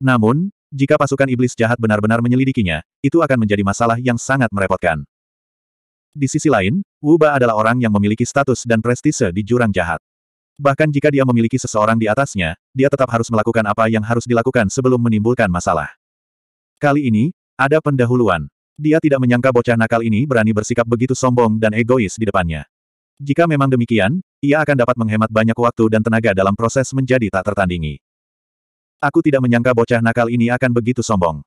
Speaker 1: Namun, jika pasukan iblis jahat benar-benar menyelidikinya, itu akan menjadi masalah yang sangat merepotkan. Di sisi lain, Wuba adalah orang yang memiliki status dan prestise di jurang jahat. Bahkan jika dia memiliki seseorang di atasnya, dia tetap harus melakukan apa yang harus dilakukan sebelum menimbulkan masalah. Kali ini, ada pendahuluan. Dia tidak menyangka bocah nakal ini berani bersikap begitu sombong dan egois di depannya. Jika memang demikian, ia akan dapat menghemat banyak waktu dan tenaga dalam proses menjadi tak tertandingi. Aku tidak menyangka bocah nakal ini akan begitu sombong.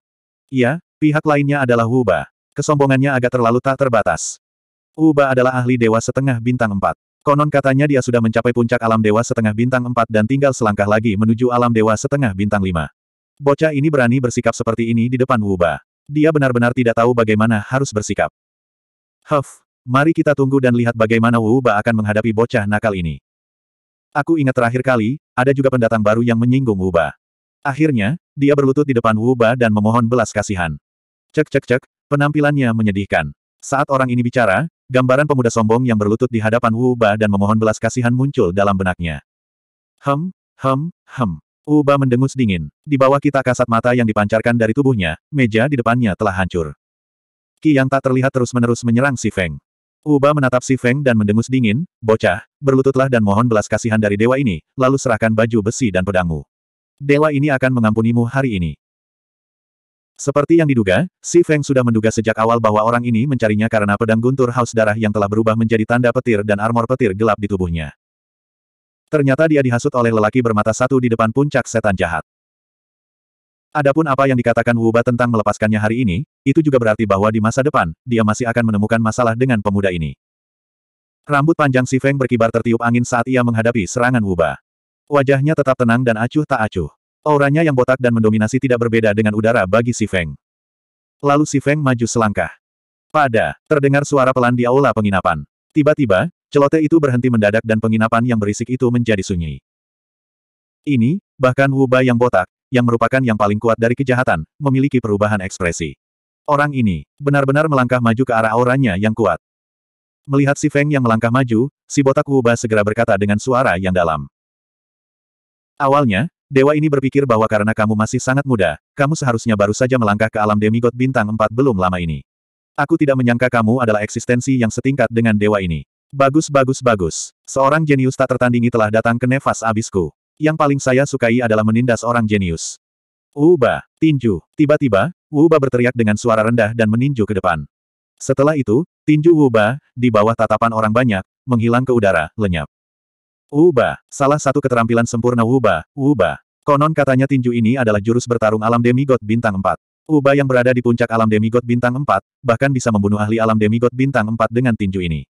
Speaker 1: Iya, pihak lainnya adalah Huba. Kesombongannya agak terlalu tak terbatas. Wuba adalah ahli dewa setengah bintang empat. Konon katanya dia sudah mencapai puncak alam dewa setengah bintang empat dan tinggal selangkah lagi menuju alam dewa setengah bintang lima. Bocah ini berani bersikap seperti ini di depan Wuba. Dia benar-benar tidak tahu bagaimana harus bersikap. Huff, mari kita tunggu dan lihat bagaimana Wu Ba akan menghadapi bocah nakal ini. Aku ingat terakhir kali, ada juga pendatang baru yang menyinggung Wu Ba. Akhirnya, dia berlutut di depan Wu Ba dan memohon belas kasihan. Cek cek cek, penampilannya menyedihkan. Saat orang ini bicara, gambaran pemuda sombong yang berlutut di hadapan Wu Ba dan memohon belas kasihan muncul dalam benaknya. Hem, hem, hem. Uba mendengus dingin. Di bawah kita kasat mata yang dipancarkan dari tubuhnya, meja di depannya telah hancur. Ki yang tak terlihat terus-menerus menyerang si Feng. Uba menatap si Feng dan mendengus dingin, bocah, berlututlah dan mohon belas kasihan dari dewa ini, lalu serahkan baju besi dan pedangmu. Dewa ini akan mengampunimu hari ini. Seperti yang diduga, si Feng sudah menduga sejak awal bahwa orang ini mencarinya karena pedang guntur haus darah yang telah berubah menjadi tanda petir dan armor petir gelap di tubuhnya. Ternyata dia dihasut oleh lelaki bermata satu di depan puncak setan jahat. Adapun apa yang dikatakan Wuba tentang melepaskannya hari ini, itu juga berarti bahwa di masa depan, dia masih akan menemukan masalah dengan pemuda ini. Rambut panjang Si Feng berkibar tertiup angin saat ia menghadapi serangan Wuba. Wajahnya tetap tenang dan acuh tak acuh. Auranya yang botak dan mendominasi tidak berbeda dengan udara bagi Si Feng. Lalu Si Feng maju selangkah. Pada, terdengar suara pelan di aula penginapan. Tiba-tiba, Celote itu berhenti mendadak dan penginapan yang berisik itu menjadi sunyi. Ini, bahkan Wu yang botak, yang merupakan yang paling kuat dari kejahatan, memiliki perubahan ekspresi. Orang ini, benar-benar melangkah maju ke arah auranya yang kuat. Melihat si Feng yang melangkah maju, si botak Wu segera berkata dengan suara yang dalam. Awalnya, dewa ini berpikir bahwa karena kamu masih sangat muda, kamu seharusnya baru saja melangkah ke alam demigod bintang 4 belum lama ini. Aku tidak menyangka kamu adalah eksistensi yang setingkat dengan dewa ini. Bagus bagus bagus. Seorang jenius tak tertandingi telah datang ke nefas abisku. Yang paling saya sukai adalah menindas orang jenius. Uba, tinju. Tiba-tiba, Uba berteriak dengan suara rendah dan meninju ke depan. Setelah itu, tinju Uba, di bawah tatapan orang banyak, menghilang ke udara, lenyap. Uba, salah satu keterampilan sempurna Uba, Uba. Konon katanya tinju ini adalah jurus bertarung alam demigod bintang 4. Uba yang berada di puncak alam demigod bintang 4, bahkan bisa membunuh ahli alam demigod bintang 4 dengan tinju ini.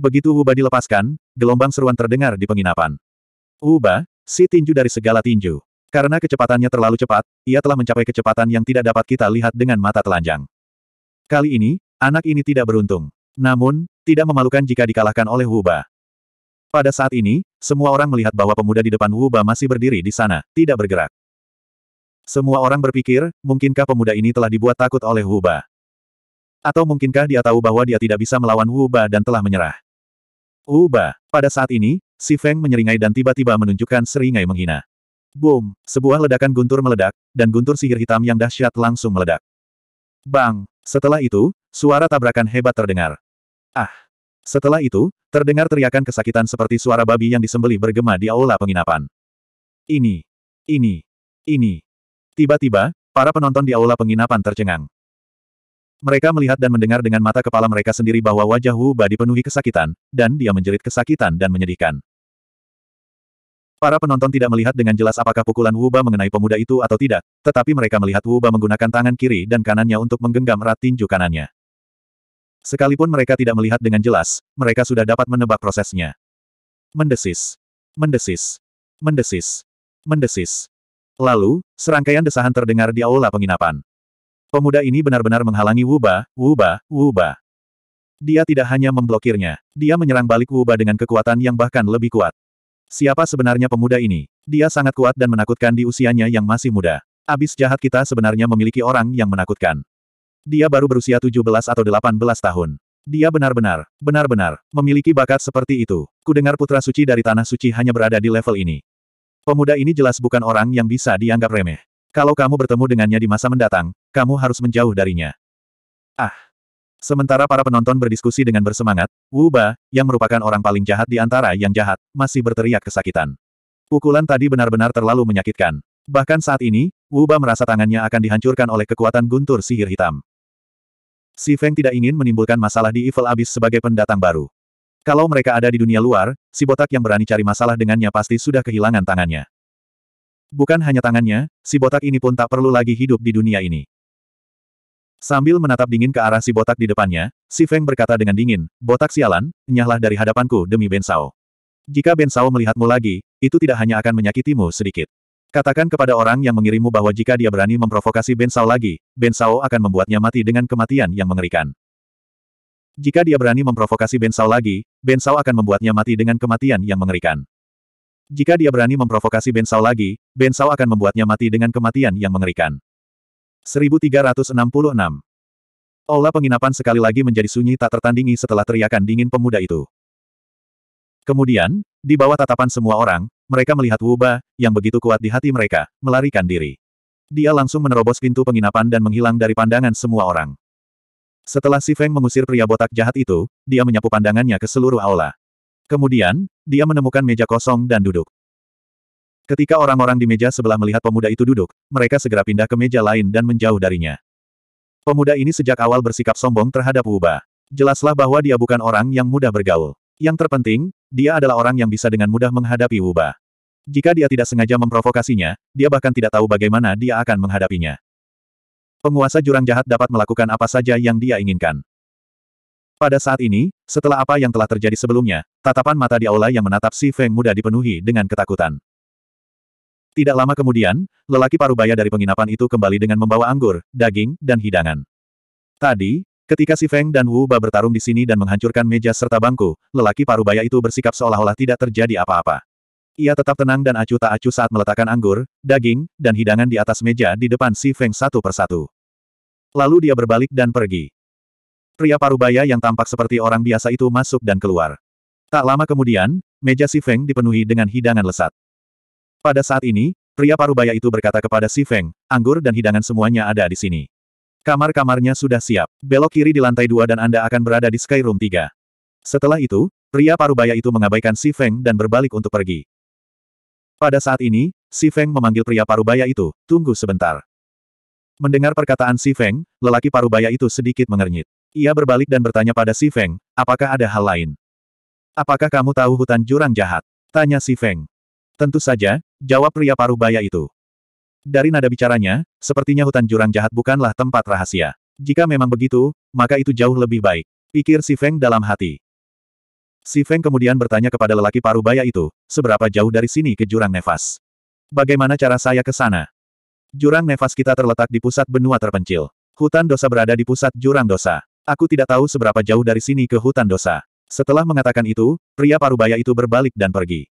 Speaker 1: Begitu Uba dilepaskan, gelombang seruan terdengar di penginapan. Uba, si tinju dari segala tinju. Karena kecepatannya terlalu cepat, ia telah mencapai kecepatan yang tidak dapat kita lihat dengan mata telanjang. Kali ini, anak ini tidak beruntung. Namun, tidak memalukan jika dikalahkan oleh Wuba. Pada saat ini, semua orang melihat bahwa pemuda di depan Wuba masih berdiri di sana, tidak bergerak. Semua orang berpikir, mungkinkah pemuda ini telah dibuat takut oleh Wuba? Atau mungkinkah dia tahu bahwa dia tidak bisa melawan Wuba dan telah menyerah? Uba! Pada saat ini, si Feng menyeringai dan tiba-tiba menunjukkan seringai menghina. Boom! Sebuah ledakan guntur meledak, dan guntur sihir hitam yang dahsyat langsung meledak. Bang! Setelah itu, suara tabrakan hebat terdengar. Ah! Setelah itu, terdengar teriakan kesakitan seperti suara babi yang disembeli bergema di aula penginapan. Ini! Ini! Ini! Tiba-tiba, para penonton di aula penginapan tercengang. Mereka melihat dan mendengar dengan mata kepala mereka sendiri bahwa wajah Wu Ba dipenuhi kesakitan, dan dia menjerit kesakitan dan menyedihkan. Para penonton tidak melihat dengan jelas apakah pukulan Wu Ba mengenai pemuda itu atau tidak, tetapi mereka melihat Wu Ba menggunakan tangan kiri dan kanannya untuk menggenggam erat tinju kanannya. Sekalipun mereka tidak melihat dengan jelas, mereka sudah dapat menebak prosesnya. Mendesis. Mendesis. Mendesis. Mendesis. Lalu, serangkaian desahan terdengar di aula penginapan. Pemuda ini benar-benar menghalangi Wuba, Wuba, Wuba. Dia tidak hanya memblokirnya, dia menyerang balik Wuba dengan kekuatan yang bahkan lebih kuat. Siapa sebenarnya pemuda ini? Dia sangat kuat dan menakutkan di usianya yang masih muda. Abis jahat kita sebenarnya memiliki orang yang menakutkan. Dia baru berusia 17 atau 18 tahun. Dia benar-benar, benar-benar, memiliki bakat seperti itu. Kudengar putra suci dari tanah suci hanya berada di level ini. Pemuda ini jelas bukan orang yang bisa dianggap remeh. Kalau kamu bertemu dengannya di masa mendatang, kamu harus menjauh darinya. Ah. Sementara para penonton berdiskusi dengan bersemangat, Wu Ba, yang merupakan orang paling jahat di antara yang jahat, masih berteriak kesakitan. Pukulan tadi benar-benar terlalu menyakitkan. Bahkan saat ini, Wu Ba merasa tangannya akan dihancurkan oleh kekuatan guntur sihir hitam. Si Feng tidak ingin menimbulkan masalah di Evil Abyss sebagai pendatang baru. Kalau mereka ada di dunia luar, si botak yang berani cari masalah dengannya pasti sudah kehilangan tangannya. Bukan hanya tangannya, si botak ini pun tak perlu lagi hidup di dunia ini. Sambil menatap dingin ke arah si botak di depannya, si Feng berkata dengan dingin, botak sialan, nyahlah dari hadapanku demi Ben Sao. Jika Ben Sao melihatmu lagi, itu tidak hanya akan menyakitimu sedikit. Katakan kepada orang yang mengirimmu bahwa jika dia berani memprovokasi Ben Sao lagi, Ben Sao akan membuatnya mati dengan kematian yang mengerikan. Jika dia berani memprovokasi Ben Sao lagi, Ben Sao akan membuatnya mati dengan kematian yang mengerikan. Jika dia berani memprovokasi Ben Sao lagi, Ben Sao akan membuatnya mati dengan kematian yang mengerikan. 1366. Aula penginapan sekali lagi menjadi sunyi tak tertandingi setelah teriakan dingin pemuda itu. Kemudian, di bawah tatapan semua orang, mereka melihat Wuba, yang begitu kuat di hati mereka, melarikan diri. Dia langsung menerobos pintu penginapan dan menghilang dari pandangan semua orang. Setelah Si Feng mengusir pria botak jahat itu, dia menyapu pandangannya ke seluruh aula. Kemudian, dia menemukan meja kosong dan duduk. Ketika orang-orang di meja sebelah melihat pemuda itu duduk, mereka segera pindah ke meja lain dan menjauh darinya. Pemuda ini sejak awal bersikap sombong terhadap Wuba. Jelaslah bahwa dia bukan orang yang mudah bergaul. Yang terpenting, dia adalah orang yang bisa dengan mudah menghadapi Wuba. Jika dia tidak sengaja memprovokasinya, dia bahkan tidak tahu bagaimana dia akan menghadapinya. Penguasa jurang jahat dapat melakukan apa saja yang dia inginkan. Pada saat ini, setelah apa yang telah terjadi sebelumnya, tatapan mata di aula yang menatap si Feng muda dipenuhi dengan ketakutan. Tidak lama kemudian, lelaki parubaya dari penginapan itu kembali dengan membawa anggur, daging, dan hidangan. Tadi, ketika si Feng dan Wu Ba bertarung di sini dan menghancurkan meja serta bangku, lelaki parubaya itu bersikap seolah-olah tidak terjadi apa-apa. Ia tetap tenang dan acuh tak acuh saat meletakkan anggur, daging, dan hidangan di atas meja di depan si Feng satu persatu. Lalu dia berbalik dan pergi. Pria parubaya yang tampak seperti orang biasa itu masuk dan keluar. Tak lama kemudian, meja si Feng dipenuhi dengan hidangan lesat. Pada saat ini, pria parubaya itu berkata kepada Si Feng, anggur dan hidangan semuanya ada di sini. Kamar-kamarnya sudah siap. Belok kiri di lantai dua dan Anda akan berada di Sky Room 3. Setelah itu, pria parubaya itu mengabaikan Si Feng dan berbalik untuk pergi. Pada saat ini, Si Feng memanggil pria parubaya itu, tunggu sebentar. Mendengar perkataan Si Feng, lelaki parubaya itu sedikit mengernyit. Ia berbalik dan bertanya pada Si Feng, apakah ada hal lain? Apakah kamu tahu hutan jurang jahat? Tanya Si Feng. Tentu saja, Jawab pria paruh baya itu. Dari nada bicaranya, sepertinya hutan jurang jahat bukanlah tempat rahasia. Jika memang begitu, maka itu jauh lebih baik. Pikir Si Feng dalam hati. Si Feng kemudian bertanya kepada lelaki paruh baya itu, seberapa jauh dari sini ke jurang nefas? Bagaimana cara saya ke sana? Jurang nefas kita terletak di pusat benua terpencil. Hutan dosa berada di pusat jurang dosa. Aku tidak tahu seberapa jauh dari sini ke hutan dosa. Setelah mengatakan itu, pria paruh baya itu berbalik dan pergi.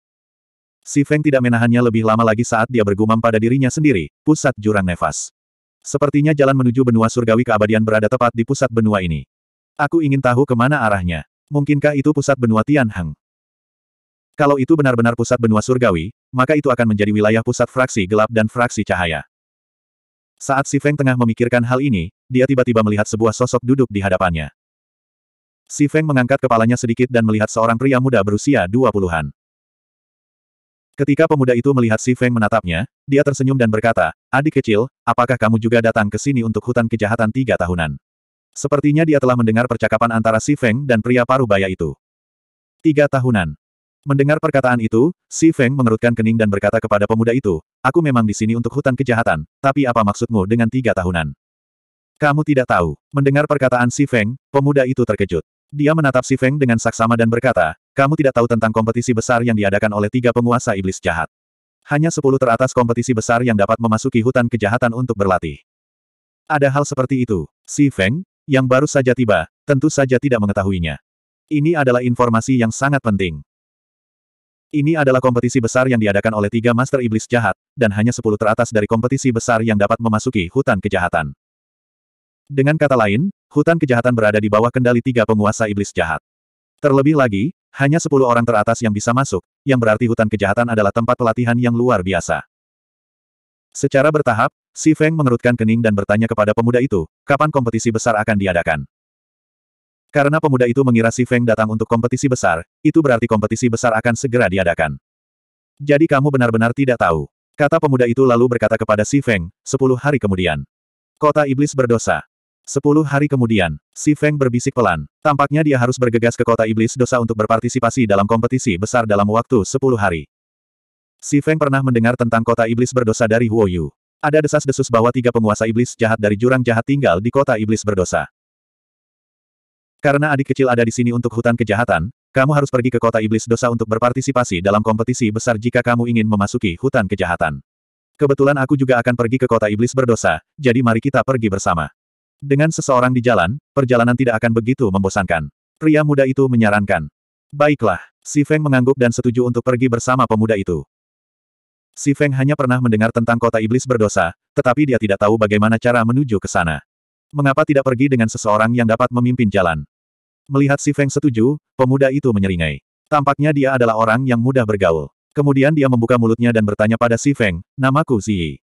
Speaker 1: Si Feng tidak menahannya lebih lama lagi saat dia bergumam pada dirinya sendiri, pusat jurang nefas. Sepertinya jalan menuju benua surgawi keabadian berada tepat di pusat benua ini. Aku ingin tahu kemana arahnya. Mungkinkah itu pusat benua Tianheng? Kalau itu benar-benar pusat benua surgawi, maka itu akan menjadi wilayah pusat fraksi gelap dan fraksi cahaya. Saat Si Feng tengah memikirkan hal ini, dia tiba-tiba melihat sebuah sosok duduk di hadapannya. Si Feng mengangkat kepalanya sedikit dan melihat seorang pria muda berusia dua puluhan. Ketika pemuda itu melihat Si Feng menatapnya, dia tersenyum dan berkata, Adik kecil, apakah kamu juga datang ke sini untuk hutan kejahatan tiga tahunan? Sepertinya dia telah mendengar percakapan antara Si Feng dan pria paruh baya itu. Tiga tahunan. Mendengar perkataan itu, Si Feng mengerutkan kening dan berkata kepada pemuda itu, Aku memang di sini untuk hutan kejahatan, tapi apa maksudmu dengan tiga tahunan? Kamu tidak tahu. Mendengar perkataan Si Feng, pemuda itu terkejut. Dia menatap Si Feng dengan saksama dan berkata, kamu tidak tahu tentang kompetisi besar yang diadakan oleh tiga penguasa iblis jahat. Hanya sepuluh teratas kompetisi besar yang dapat memasuki hutan kejahatan untuk berlatih. Ada hal seperti itu. Si Feng, yang baru saja tiba, tentu saja tidak mengetahuinya. Ini adalah informasi yang sangat penting. Ini adalah kompetisi besar yang diadakan oleh tiga master iblis jahat, dan hanya sepuluh teratas dari kompetisi besar yang dapat memasuki hutan kejahatan. Dengan kata lain, hutan kejahatan berada di bawah kendali tiga penguasa iblis jahat. Terlebih lagi, hanya sepuluh orang teratas yang bisa masuk, yang berarti hutan kejahatan adalah tempat pelatihan yang luar biasa. Secara bertahap, Si Feng mengerutkan kening dan bertanya kepada pemuda itu, kapan kompetisi besar akan diadakan. Karena pemuda itu mengira Si Feng datang untuk kompetisi besar, itu berarti kompetisi besar akan segera diadakan. Jadi kamu benar-benar tidak tahu. Kata pemuda itu lalu berkata kepada Si Feng, sepuluh hari kemudian. Kota Iblis berdosa. Sepuluh hari kemudian, Si Feng berbisik pelan. Tampaknya dia harus bergegas ke kota iblis dosa untuk berpartisipasi dalam kompetisi besar dalam waktu sepuluh hari. Si Feng pernah mendengar tentang kota iblis berdosa dari Huo Yu. Ada desas-desus bahwa tiga penguasa iblis jahat dari jurang jahat tinggal di kota iblis berdosa. Karena adik kecil ada di sini untuk hutan kejahatan, kamu harus pergi ke kota iblis dosa untuk berpartisipasi dalam kompetisi besar jika kamu ingin memasuki hutan kejahatan. Kebetulan aku juga akan pergi ke kota iblis berdosa, jadi mari kita pergi bersama. Dengan seseorang di jalan, perjalanan tidak akan begitu membosankan. Pria muda itu menyarankan. Baiklah, Si Feng mengangguk dan setuju untuk pergi bersama pemuda itu. Si Feng hanya pernah mendengar tentang kota iblis berdosa, tetapi dia tidak tahu bagaimana cara menuju ke sana. Mengapa tidak pergi dengan seseorang yang dapat memimpin jalan? Melihat Si Feng setuju, pemuda itu menyeringai. Tampaknya dia adalah orang yang mudah bergaul. Kemudian dia membuka mulutnya dan bertanya pada Si Feng, namaku Ziyi.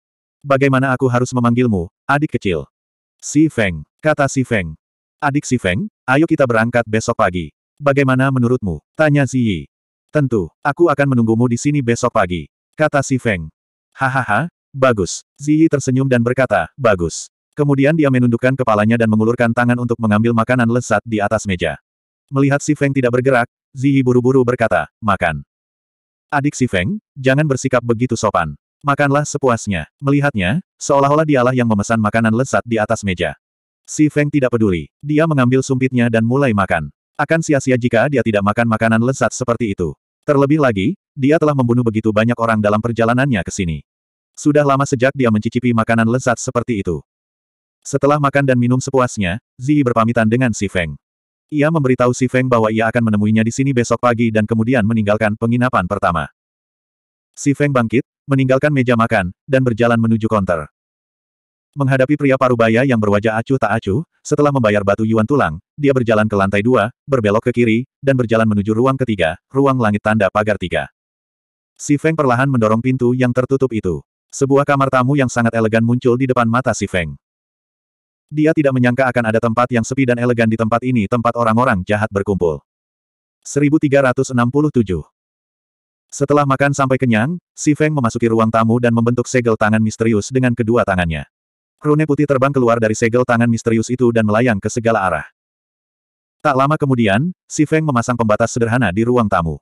Speaker 1: Bagaimana aku harus memanggilmu, adik kecil? Si Feng, kata Si Feng. Adik Si Feng, ayo kita berangkat besok pagi. Bagaimana menurutmu? Tanya Ziyi. Tentu, aku akan menunggumu di sini besok pagi. Kata Si Feng. Hahaha, bagus. Ziyi tersenyum dan berkata, bagus. Kemudian dia menundukkan kepalanya dan mengulurkan tangan untuk mengambil makanan lezat di atas meja. Melihat Si Feng tidak bergerak, Ziyi buru-buru berkata, makan. Adik Si Feng, jangan bersikap begitu sopan. Makanlah sepuasnya. Melihatnya, seolah-olah dialah yang memesan makanan lezat di atas meja. Si Feng tidak peduli. Dia mengambil sumpitnya dan mulai makan. Akan sia-sia jika dia tidak makan makanan lezat seperti itu. Terlebih lagi, dia telah membunuh begitu banyak orang dalam perjalanannya ke sini. Sudah lama sejak dia mencicipi makanan lezat seperti itu. Setelah makan dan minum sepuasnya, Zi berpamitan dengan Si Feng. Ia memberitahu Si Feng bahwa ia akan menemuinya di sini besok pagi dan kemudian meninggalkan penginapan pertama. Si Feng bangkit, meninggalkan meja makan, dan berjalan menuju konter. Menghadapi pria parubaya yang berwajah acuh tak acuh, setelah membayar batu yuan tulang, dia berjalan ke lantai dua, berbelok ke kiri, dan berjalan menuju ruang ketiga, ruang langit tanda pagar tiga. Si Feng perlahan mendorong pintu yang tertutup itu. Sebuah kamar tamu yang sangat elegan muncul di depan mata si Feng. Dia tidak menyangka akan ada tempat yang sepi dan elegan di tempat ini tempat orang-orang jahat berkumpul. 1367 setelah makan sampai kenyang, Si Feng memasuki ruang tamu dan membentuk segel tangan misterius dengan kedua tangannya. Rune putih terbang keluar dari segel tangan misterius itu dan melayang ke segala arah. Tak lama kemudian, Si Feng memasang pembatas sederhana di ruang tamu.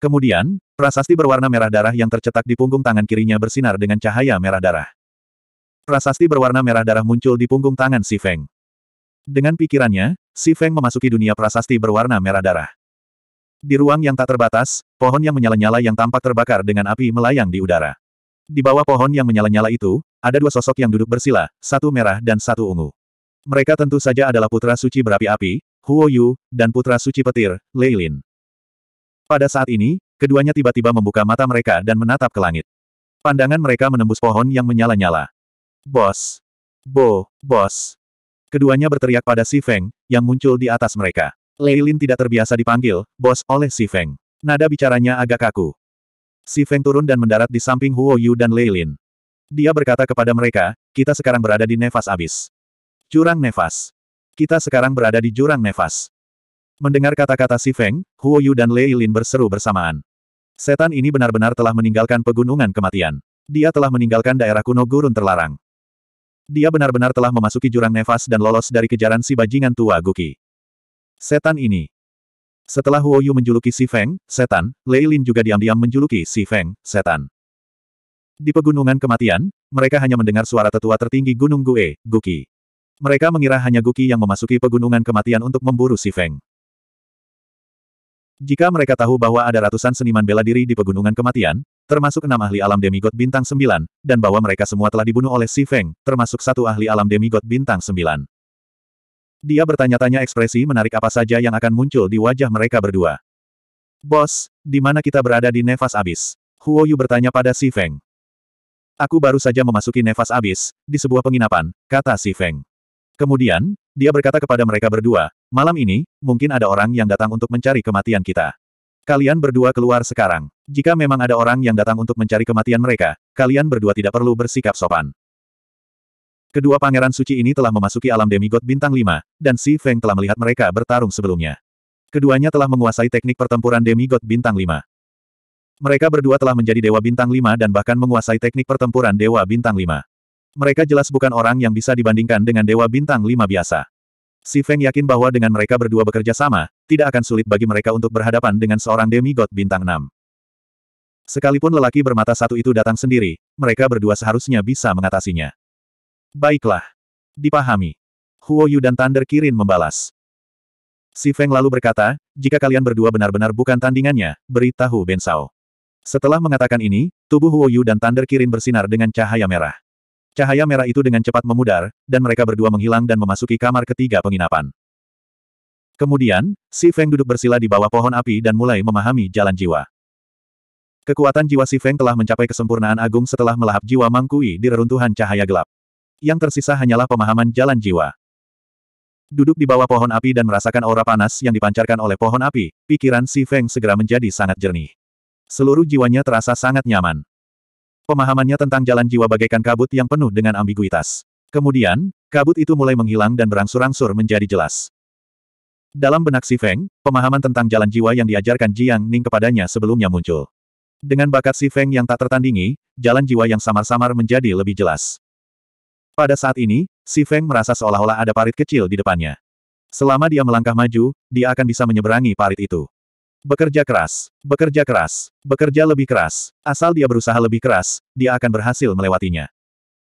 Speaker 1: Kemudian, prasasti berwarna merah darah yang tercetak di punggung tangan kirinya bersinar dengan cahaya merah darah. Prasasti berwarna merah darah muncul di punggung tangan Si Feng. Dengan pikirannya, Si Feng memasuki dunia prasasti berwarna merah darah. Di ruang yang tak terbatas, pohon yang menyala-nyala yang tampak terbakar dengan api melayang di udara. Di bawah pohon yang menyala-nyala itu, ada dua sosok yang duduk bersila, satu merah dan satu ungu. Mereka tentu saja adalah putra suci berapi-api, Huo Yu, dan putra suci petir, Lei Lin. Pada saat ini, keduanya tiba-tiba membuka mata mereka dan menatap ke langit. Pandangan mereka menembus pohon yang menyala-nyala. Bos! Bo! Bos! Keduanya berteriak pada Si Feng, yang muncul di atas mereka. Lei tidak terbiasa dipanggil, bos, oleh Si Feng. Nada bicaranya agak kaku. Si Feng turun dan mendarat di samping Huo Yu dan Lei Dia berkata kepada mereka, kita sekarang berada di nefas abis. Jurang nefas. Kita sekarang berada di jurang nefas. Mendengar kata-kata Si Feng, Huo Yu dan Lei berseru bersamaan. Setan ini benar-benar telah meninggalkan pegunungan kematian. Dia telah meninggalkan daerah kuno gurun terlarang. Dia benar-benar telah memasuki jurang nefas dan lolos dari kejaran si bajingan tua Guki. Setan ini. Setelah Huo Yu menjuluki Si Feng, setan, Lei Lin juga diam-diam menjuluki Si Feng, setan. Di pegunungan kematian, mereka hanya mendengar suara tetua tertinggi Gunung Gue, Guki. Mereka mengira hanya Guki yang memasuki pegunungan kematian untuk memburu Si Feng. Jika mereka tahu bahwa ada ratusan seniman bela diri di pegunungan kematian, termasuk enam ahli alam demigod bintang Sembilan, dan bahwa mereka semua telah dibunuh oleh Si Feng, termasuk satu ahli alam demigod bintang Sembilan. Dia bertanya-tanya ekspresi menarik apa saja yang akan muncul di wajah mereka berdua. Bos, di mana kita berada di nefas abis? Huo Yu bertanya pada Si Feng. Aku baru saja memasuki nefas abis, di sebuah penginapan, kata Si Feng. Kemudian, dia berkata kepada mereka berdua, malam ini, mungkin ada orang yang datang untuk mencari kematian kita. Kalian berdua keluar sekarang. Jika memang ada orang yang datang untuk mencari kematian mereka, kalian berdua tidak perlu bersikap sopan. Kedua pangeran suci ini telah memasuki alam demigod bintang 5, dan Si Feng telah melihat mereka bertarung sebelumnya. Keduanya telah menguasai teknik pertempuran demigod bintang 5. Mereka berdua telah menjadi dewa bintang 5 dan bahkan menguasai teknik pertempuran dewa bintang 5. Mereka jelas bukan orang yang bisa dibandingkan dengan dewa bintang 5 biasa. Si Feng yakin bahwa dengan mereka berdua bekerja sama, tidak akan sulit bagi mereka untuk berhadapan dengan seorang demigod bintang 6. Sekalipun lelaki bermata satu itu datang sendiri, mereka berdua seharusnya bisa mengatasinya. Baiklah. Dipahami. Huo Yu dan Thunder Kirin membalas. Si Feng lalu berkata, jika kalian berdua benar-benar bukan tandingannya, beritahu Ben Sao. Setelah mengatakan ini, tubuh Huo Yu dan Thunder Kirin bersinar dengan cahaya merah. Cahaya merah itu dengan cepat memudar, dan mereka berdua menghilang dan memasuki kamar ketiga penginapan. Kemudian, Si Feng duduk bersila di bawah pohon api dan mulai memahami jalan jiwa. Kekuatan jiwa Si Feng telah mencapai kesempurnaan agung setelah melahap jiwa Mangkui di reruntuhan cahaya gelap. Yang tersisa hanyalah pemahaman jalan jiwa. Duduk di bawah pohon api dan merasakan aura panas yang dipancarkan oleh pohon api, pikiran Si Feng segera menjadi sangat jernih. Seluruh jiwanya terasa sangat nyaman. Pemahamannya tentang jalan jiwa bagaikan kabut yang penuh dengan ambiguitas. Kemudian, kabut itu mulai menghilang dan berangsur-angsur menjadi jelas. Dalam benak Si Feng, pemahaman tentang jalan jiwa yang diajarkan Jiang Ning kepadanya sebelumnya muncul. Dengan bakat Si Feng yang tak tertandingi, jalan jiwa yang samar-samar menjadi lebih jelas. Pada saat ini, Si Feng merasa seolah-olah ada parit kecil di depannya. Selama dia melangkah maju, dia akan bisa menyeberangi parit itu. Bekerja keras, bekerja keras, bekerja lebih keras. Asal dia berusaha lebih keras, dia akan berhasil melewatinya.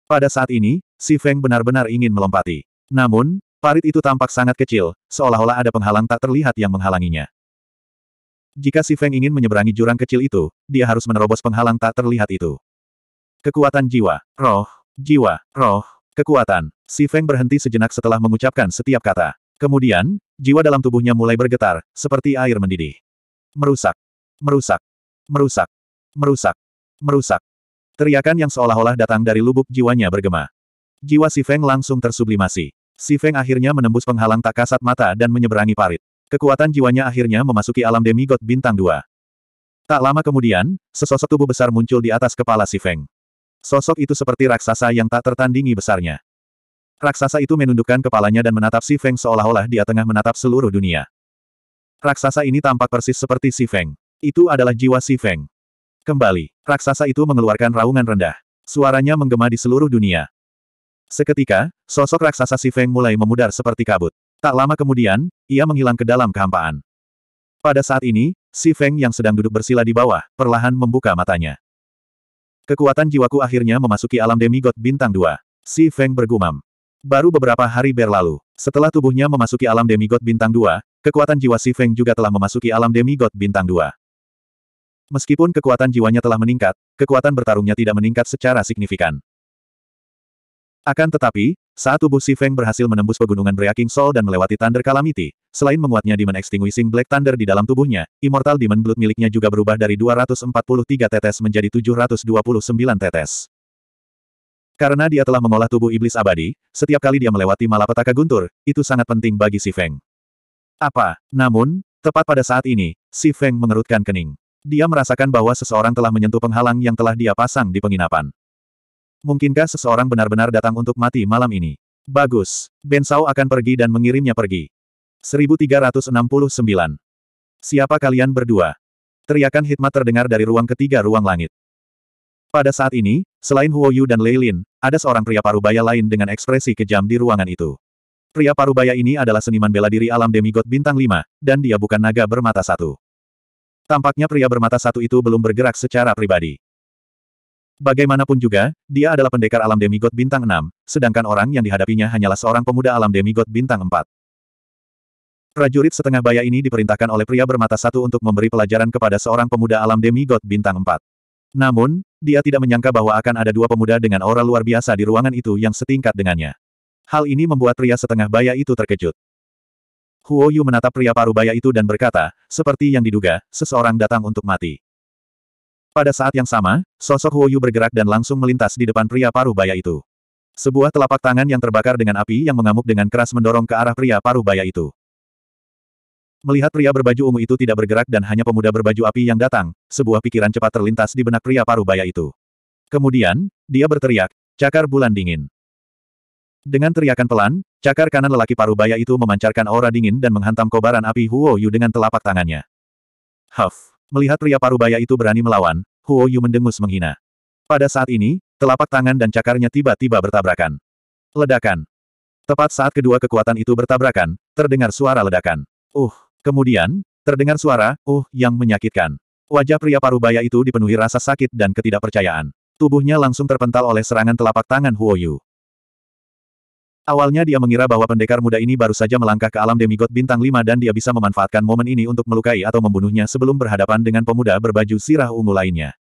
Speaker 1: Pada saat ini, Si Feng benar-benar ingin melompati. Namun, parit itu tampak sangat kecil, seolah-olah ada penghalang tak terlihat yang menghalanginya. Jika Si Feng ingin menyeberangi jurang kecil itu, dia harus menerobos penghalang tak terlihat itu. Kekuatan jiwa, roh, Jiwa, roh, kekuatan. Si Feng berhenti sejenak setelah mengucapkan setiap kata. Kemudian, jiwa dalam tubuhnya mulai bergetar, seperti air mendidih. Merusak. Merusak. Merusak. Merusak. Merusak. Teriakan yang seolah-olah datang dari lubuk jiwanya bergema. Jiwa Si Feng langsung tersublimasi. Si Feng akhirnya menembus penghalang tak kasat mata dan menyeberangi parit. Kekuatan jiwanya akhirnya memasuki alam demigod bintang dua. Tak lama kemudian, sesosok tubuh besar muncul di atas kepala Si Feng. Sosok itu seperti raksasa yang tak tertandingi besarnya. Raksasa itu menundukkan kepalanya dan menatap Si Feng seolah-olah dia tengah menatap seluruh dunia. Raksasa ini tampak persis seperti Si Feng. Itu adalah jiwa Si Feng. Kembali, raksasa itu mengeluarkan raungan rendah. Suaranya menggema di seluruh dunia. Seketika, sosok raksasa Si Feng mulai memudar seperti kabut. Tak lama kemudian, ia menghilang ke dalam kehampaan. Pada saat ini, Si Feng yang sedang duduk bersila di bawah, perlahan membuka matanya. Kekuatan jiwaku akhirnya memasuki alam demigod bintang 2. Si Feng bergumam. Baru beberapa hari berlalu, setelah tubuhnya memasuki alam demigod bintang 2, kekuatan jiwa Si Feng juga telah memasuki alam demigod bintang 2. Meskipun kekuatan jiwanya telah meningkat, kekuatan bertarungnya tidak meningkat secara signifikan. Akan tetapi, saat tubuh Si Feng berhasil menembus pegunungan Breaking Soul dan melewati Thunder Calamity, selain menguatnya Demon Extinguishing Black Thunder di dalam tubuhnya, Immortal Demon Blood miliknya juga berubah dari 243 tetes menjadi 729 tetes. Karena dia telah mengolah tubuh iblis abadi, setiap kali dia melewati malapetaka guntur, itu sangat penting bagi Si Feng. Apa? Namun, tepat pada saat ini, Si Feng mengerutkan kening. Dia merasakan bahwa seseorang telah menyentuh penghalang yang telah dia pasang di penginapan. Mungkinkah seseorang benar-benar datang untuk mati malam ini? Bagus. Ben Bensau akan pergi dan mengirimnya pergi. 1369. Siapa kalian berdua? Teriakan hikmat terdengar dari ruang ketiga ruang langit. Pada saat ini, selain Huo Yu dan Lei Lin, ada seorang pria parubaya lain dengan ekspresi kejam di ruangan itu. Pria parubaya ini adalah seniman bela diri alam demigod bintang lima, dan dia bukan naga bermata satu. Tampaknya pria bermata satu itu belum bergerak secara pribadi. Bagaimanapun juga, dia adalah pendekar alam demigod bintang 6, sedangkan orang yang dihadapinya hanyalah seorang pemuda alam demigod bintang 4. Prajurit setengah baya ini diperintahkan oleh pria bermata satu untuk memberi pelajaran kepada seorang pemuda alam demigod bintang 4. Namun, dia tidak menyangka bahwa akan ada dua pemuda dengan aura luar biasa di ruangan itu yang setingkat dengannya. Hal ini membuat pria setengah baya itu terkejut. Huo Yu menatap pria paruh baya itu dan berkata, seperti yang diduga, seseorang datang untuk mati. Pada saat yang sama, sosok Huoyu bergerak dan langsung melintas di depan pria paruh baya itu. Sebuah telapak tangan yang terbakar dengan api yang mengamuk dengan keras mendorong ke arah pria paruh baya itu. Melihat pria berbaju ungu itu tidak bergerak dan hanya pemuda berbaju api yang datang, sebuah pikiran cepat terlintas di benak pria paruh baya itu. Kemudian, dia berteriak, cakar bulan dingin. Dengan teriakan pelan, cakar kanan lelaki paruh baya itu memancarkan aura dingin dan menghantam kobaran api Huo Yu dengan telapak tangannya. Huff! Melihat pria parubaya itu berani melawan, Huo Yu mendengus menghina. Pada saat ini, telapak tangan dan cakarnya tiba-tiba bertabrakan. Ledakan. Tepat saat kedua kekuatan itu bertabrakan, terdengar suara ledakan. Uh, kemudian, terdengar suara, uh, yang menyakitkan. Wajah pria parubaya itu dipenuhi rasa sakit dan ketidakpercayaan. Tubuhnya langsung terpental oleh serangan telapak tangan Huo Yu. Awalnya dia mengira bahwa pendekar muda ini baru saja melangkah ke alam demigod bintang 5 dan dia bisa memanfaatkan momen ini untuk melukai atau membunuhnya sebelum berhadapan dengan pemuda berbaju sirah ungu lainnya.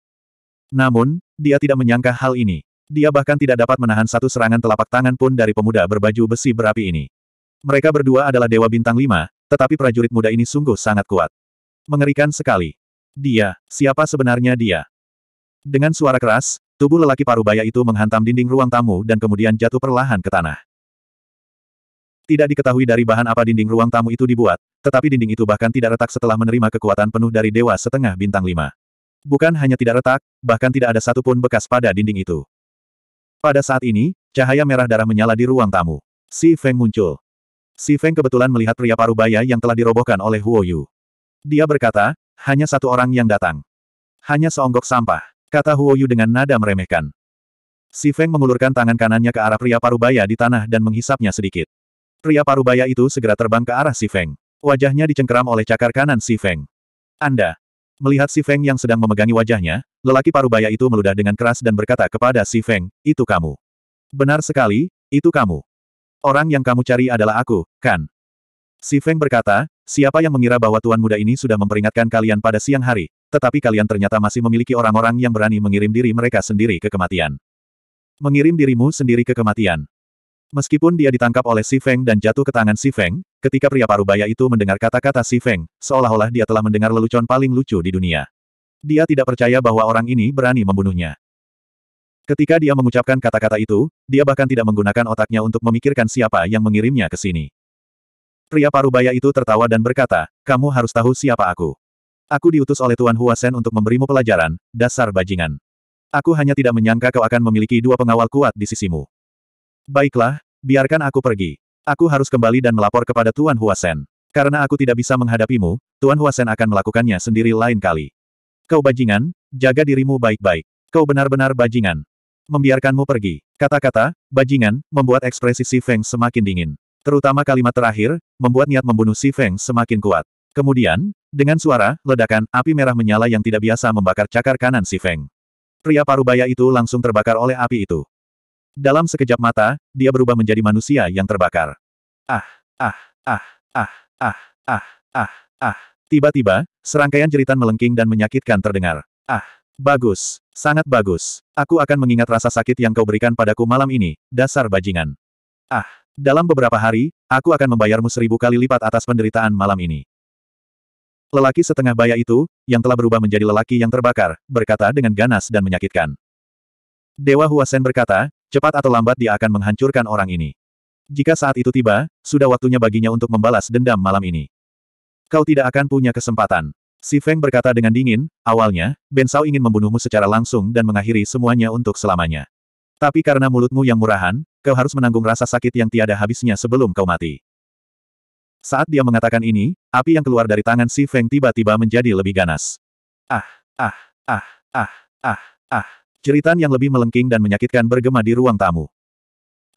Speaker 1: Namun, dia tidak menyangka hal ini. Dia bahkan tidak dapat menahan satu serangan telapak tangan pun dari pemuda berbaju besi berapi ini. Mereka berdua adalah dewa bintang 5, tetapi prajurit muda ini sungguh sangat kuat. Mengerikan sekali. Dia, siapa sebenarnya dia? Dengan suara keras, tubuh lelaki parubaya itu menghantam dinding ruang tamu dan kemudian jatuh perlahan ke tanah. Tidak diketahui dari bahan apa dinding ruang tamu itu dibuat, tetapi dinding itu bahkan tidak retak setelah menerima kekuatan penuh dari Dewa Setengah Bintang 5. Bukan hanya tidak retak, bahkan tidak ada satupun bekas pada dinding itu. Pada saat ini, cahaya merah darah menyala di ruang tamu. Si Feng muncul. Si Feng kebetulan melihat pria parubaya yang telah dirobohkan oleh Huo Yu. Dia berkata, hanya satu orang yang datang. Hanya seonggok sampah, kata Huo Yu dengan nada meremehkan. Si Feng mengulurkan tangan kanannya ke arah pria parubaya di tanah dan menghisapnya sedikit. Pria parubaya itu segera terbang ke arah Si Feng. Wajahnya dicengkeram oleh cakar kanan Si Feng. Anda! Melihat Si Feng yang sedang memegangi wajahnya, lelaki parubaya itu meludah dengan keras dan berkata kepada Si Feng, itu kamu. Benar sekali, itu kamu. Orang yang kamu cari adalah aku, kan? Si Feng berkata, siapa yang mengira bahwa tuan muda ini sudah memperingatkan kalian pada siang hari, tetapi kalian ternyata masih memiliki orang-orang yang berani mengirim diri mereka sendiri ke kematian. Mengirim dirimu sendiri ke kematian. Meskipun dia ditangkap oleh Si Feng dan jatuh ke tangan Si Feng, ketika pria parubaya itu mendengar kata-kata Si Feng, seolah-olah dia telah mendengar lelucon paling lucu di dunia. Dia tidak percaya bahwa orang ini berani membunuhnya. Ketika dia mengucapkan kata-kata itu, dia bahkan tidak menggunakan otaknya untuk memikirkan siapa yang mengirimnya ke sini. Pria parubaya itu tertawa dan berkata, kamu harus tahu siapa aku. Aku diutus oleh Tuan Huasen untuk memberimu pelajaran, dasar bajingan. Aku hanya tidak menyangka kau akan memiliki dua pengawal kuat di sisimu. Baiklah, biarkan aku pergi. Aku harus kembali dan melapor kepada Tuan Huasen. Karena aku tidak bisa menghadapimu, Tuan Huasen akan melakukannya sendiri lain kali. Kau bajingan, jaga dirimu baik-baik. Kau benar-benar bajingan. Membiarkanmu pergi. Kata-kata, bajingan, membuat ekspresi Si Feng semakin dingin. Terutama kalimat terakhir, membuat niat membunuh Si Feng semakin kuat. Kemudian, dengan suara, ledakan, api merah menyala yang tidak biasa membakar cakar kanan Si Feng. Pria parubaya itu langsung terbakar oleh api itu. Dalam sekejap mata, dia berubah menjadi manusia yang terbakar. Ah, ah, ah, ah, ah, ah, ah, ah. Tiba-tiba, serangkaian jeritan melengking dan menyakitkan terdengar. Ah, bagus, sangat bagus. Aku akan mengingat rasa sakit yang kau berikan padaku malam ini, dasar bajingan. Ah, dalam beberapa hari, aku akan membayarmu seribu kali lipat atas penderitaan malam ini. Lelaki setengah baya itu, yang telah berubah menjadi lelaki yang terbakar, berkata dengan ganas dan menyakitkan. Dewa Huasen berkata, Cepat atau lambat dia akan menghancurkan orang ini. Jika saat itu tiba, sudah waktunya baginya untuk membalas dendam malam ini. Kau tidak akan punya kesempatan. Si Feng berkata dengan dingin, awalnya, Ben Sao ingin membunuhmu secara langsung dan mengakhiri semuanya untuk selamanya. Tapi karena mulutmu yang murahan, kau harus menanggung rasa sakit yang tiada habisnya sebelum kau mati. Saat dia mengatakan ini, api yang keluar dari tangan si Feng tiba-tiba menjadi lebih ganas. Ah, ah, ah, ah, ah, ah. ah. Jeritan yang lebih melengking dan menyakitkan bergema di ruang tamu.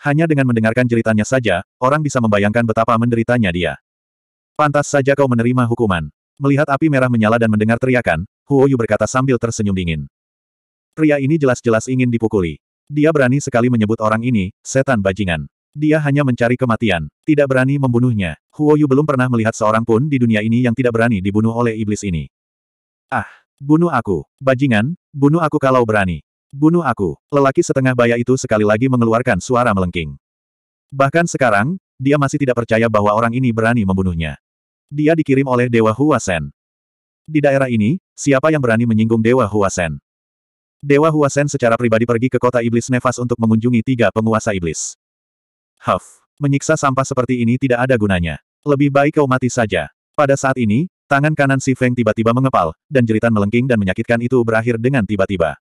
Speaker 1: Hanya dengan mendengarkan jeritannya saja, orang bisa membayangkan betapa menderitanya dia. Pantas saja kau menerima hukuman. Melihat api merah menyala dan mendengar teriakan, Huo Yu berkata sambil tersenyum dingin. Pria ini jelas-jelas ingin dipukuli. Dia berani sekali menyebut orang ini, setan bajingan. Dia hanya mencari kematian, tidak berani membunuhnya. Huo Yu belum pernah melihat seorang pun di dunia ini yang tidak berani dibunuh oleh iblis ini. Ah, bunuh aku, bajingan, bunuh aku kalau berani. Bunuh aku. Lelaki setengah baya itu sekali lagi mengeluarkan suara melengking. Bahkan sekarang, dia masih tidak percaya bahwa orang ini berani membunuhnya. Dia dikirim oleh Dewa Huasen. Di daerah ini, siapa yang berani menyinggung Dewa Huasen? Dewa Huasen secara pribadi pergi ke kota iblis nefas untuk mengunjungi tiga penguasa iblis. Huff, menyiksa sampah seperti ini tidak ada gunanya. Lebih baik kau mati saja. Pada saat ini, tangan kanan si Feng tiba-tiba mengepal, dan jeritan melengking dan menyakitkan itu berakhir dengan tiba-tiba.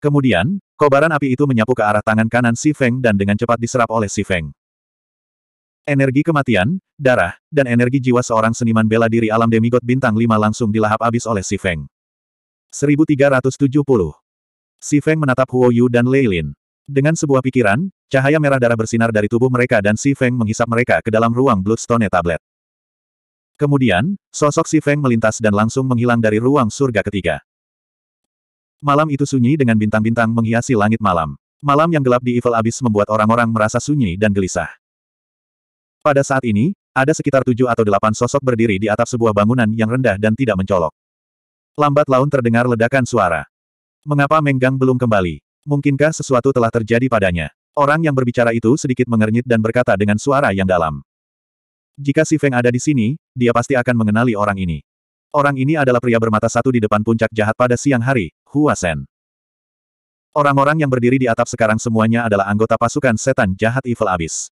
Speaker 1: Kemudian, kobaran api itu menyapu ke arah tangan kanan Si Feng dan dengan cepat diserap oleh Si Feng. Energi kematian, darah, dan energi jiwa seorang seniman bela diri alam demigod bintang 5 langsung dilahap habis oleh Si Feng. 1370. Si Feng menatap Huo Yu dan Lei Lin. Dengan sebuah pikiran, cahaya merah darah bersinar dari tubuh mereka dan Si Feng menghisap mereka ke dalam ruang Bloodstone Tablet. Kemudian, sosok Si Feng melintas dan langsung menghilang dari ruang surga ketiga. Malam itu sunyi dengan bintang-bintang menghiasi langit malam. Malam yang gelap di Evil Abyss membuat orang-orang merasa sunyi dan gelisah. Pada saat ini, ada sekitar tujuh atau delapan sosok berdiri di atap sebuah bangunan yang rendah dan tidak mencolok. Lambat laun terdengar ledakan suara. Mengapa Menggang belum kembali? Mungkinkah sesuatu telah terjadi padanya? Orang yang berbicara itu sedikit mengernyit dan berkata dengan suara yang dalam. Jika si Feng ada di sini, dia pasti akan mengenali orang ini. Orang ini adalah pria bermata satu di depan puncak jahat pada siang hari, Hua Sen. Orang-orang yang berdiri di atap sekarang semuanya adalah anggota pasukan setan jahat Evil Abyss.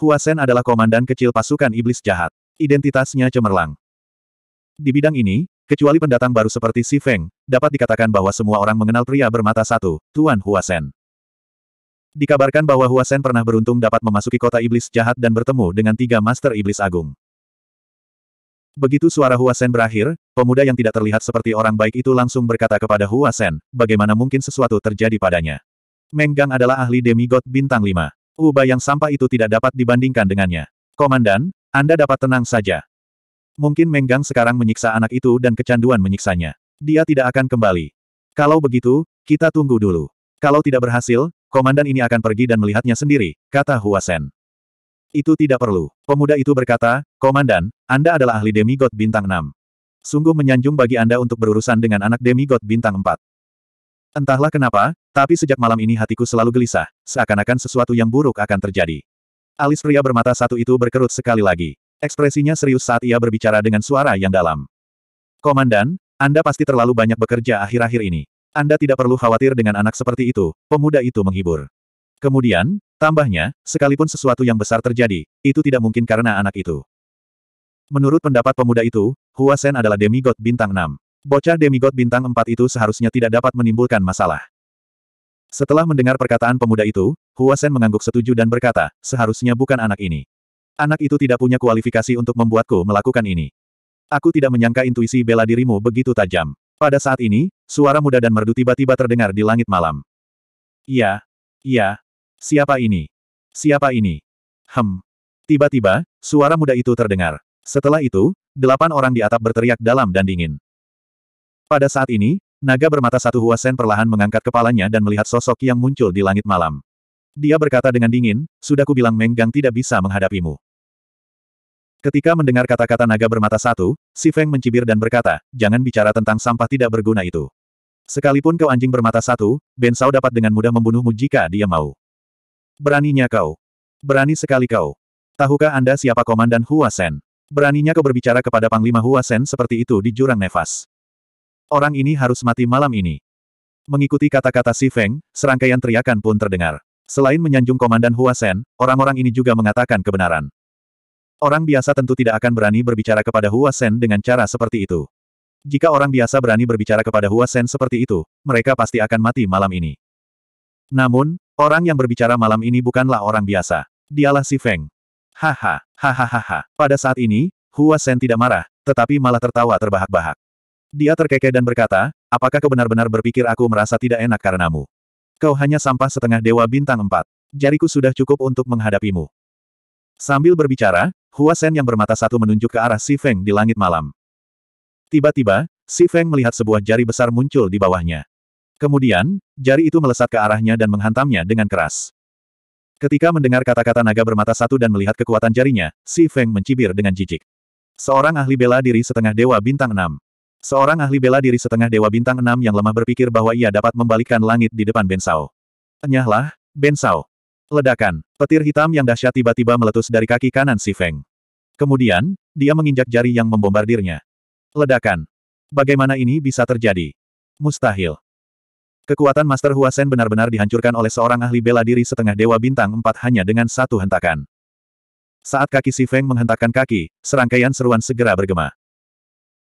Speaker 1: Hua Sen adalah komandan kecil pasukan iblis jahat. Identitasnya cemerlang. Di bidang ini, kecuali pendatang baru seperti Si Feng, dapat dikatakan bahwa semua orang mengenal pria bermata satu, Tuan Hua Sen. Dikabarkan bahwa Hua Sen pernah beruntung dapat memasuki kota iblis jahat dan bertemu dengan tiga master iblis agung. Begitu suara Huasen berakhir, pemuda yang tidak terlihat seperti orang baik itu langsung berkata kepada Huasen, bagaimana mungkin sesuatu terjadi padanya. Menggang adalah ahli demigod bintang 5. Uba yang sampah itu tidak dapat dibandingkan dengannya. Komandan, Anda dapat tenang saja. Mungkin Menggang sekarang menyiksa anak itu dan kecanduan menyiksanya. Dia tidak akan kembali. Kalau begitu, kita tunggu dulu. Kalau tidak berhasil, komandan ini akan pergi dan melihatnya sendiri, kata Huasen. Itu tidak perlu. Pemuda itu berkata, Komandan, Anda adalah ahli demigod bintang 6. Sungguh menyanjung bagi Anda untuk berurusan dengan anak demigod bintang 4. Entahlah kenapa, tapi sejak malam ini hatiku selalu gelisah, seakan-akan sesuatu yang buruk akan terjadi. Alis pria bermata satu itu berkerut sekali lagi. Ekspresinya serius saat ia berbicara dengan suara yang dalam. Komandan, Anda pasti terlalu banyak bekerja akhir-akhir ini. Anda tidak perlu khawatir dengan anak seperti itu, pemuda itu menghibur. Kemudian, tambahnya, sekalipun sesuatu yang besar terjadi, itu tidak mungkin karena anak itu. Menurut pendapat pemuda itu, Hua Sen adalah demigod bintang 6. Bocah demigod bintang 4 itu seharusnya tidak dapat menimbulkan masalah. Setelah mendengar perkataan pemuda itu, Hua Sen mengangguk setuju dan berkata, seharusnya bukan anak ini. Anak itu tidak punya kualifikasi untuk membuatku melakukan ini. Aku tidak menyangka intuisi bela dirimu begitu tajam. Pada saat ini, suara muda dan merdu tiba-tiba terdengar di langit malam. Iya, iya, Siapa ini? Siapa ini? Hem. Tiba-tiba, suara muda itu terdengar. Setelah itu, delapan orang di atap berteriak dalam dan dingin. Pada saat ini, naga bermata satu Huasen perlahan mengangkat kepalanya dan melihat sosok yang muncul di langit malam. Dia berkata dengan dingin, sudah kubilang Menggang tidak bisa menghadapimu. Ketika mendengar kata-kata naga bermata satu, si Feng mencibir dan berkata, jangan bicara tentang sampah tidak berguna itu. Sekalipun kau anjing bermata satu, Ben Sao dapat dengan mudah membunuhmu jika dia mau. Beraninya kau. Berani sekali kau. Tahukah Anda siapa Komandan Huasen? Beraninya kau berbicara kepada Panglima Huasen seperti itu di jurang nefas. Orang ini harus mati malam ini. Mengikuti kata-kata Si Feng, serangkaian teriakan pun terdengar. Selain menyanjung Komandan Huasen, orang-orang ini juga mengatakan kebenaran. Orang biasa tentu tidak akan berani berbicara kepada Huasen dengan cara seperti itu. Jika orang biasa berani berbicara kepada Huasen seperti itu, mereka pasti akan mati malam ini. Namun, orang yang berbicara malam ini bukanlah orang biasa. Dialah si Feng. Haha, hahaha. Pada saat ini, Hua Sen tidak marah, tetapi malah tertawa terbahak-bahak. Dia terkekeh dan berkata, apakah kau benar-benar berpikir aku merasa tidak enak karenamu? Kau hanya sampah setengah dewa bintang empat. Jariku sudah cukup untuk menghadapimu. Sambil berbicara, Hua Sen yang bermata satu menunjuk ke arah Si Feng di langit malam. Tiba-tiba, Si Feng melihat sebuah jari besar muncul di bawahnya. Kemudian, jari itu melesat ke arahnya dan menghantamnya dengan keras. Ketika mendengar kata-kata naga bermata satu dan melihat kekuatan jarinya, Si Feng mencibir dengan jijik. Seorang ahli bela diri setengah dewa bintang enam. Seorang ahli bela diri setengah dewa bintang enam yang lemah berpikir bahwa ia dapat membalikkan langit di depan Bensao. Nyahlah, Bensao. Ledakan, petir hitam yang dahsyat tiba-tiba meletus dari kaki kanan Si Feng. Kemudian, dia menginjak jari yang membombardirnya. Ledakan. Bagaimana ini bisa terjadi? Mustahil. Kekuatan Master Huasen benar-benar dihancurkan oleh seorang ahli bela diri setengah dewa bintang empat hanya dengan satu hentakan. Saat kaki Si Feng menghentakkan kaki, serangkaian seruan segera bergema.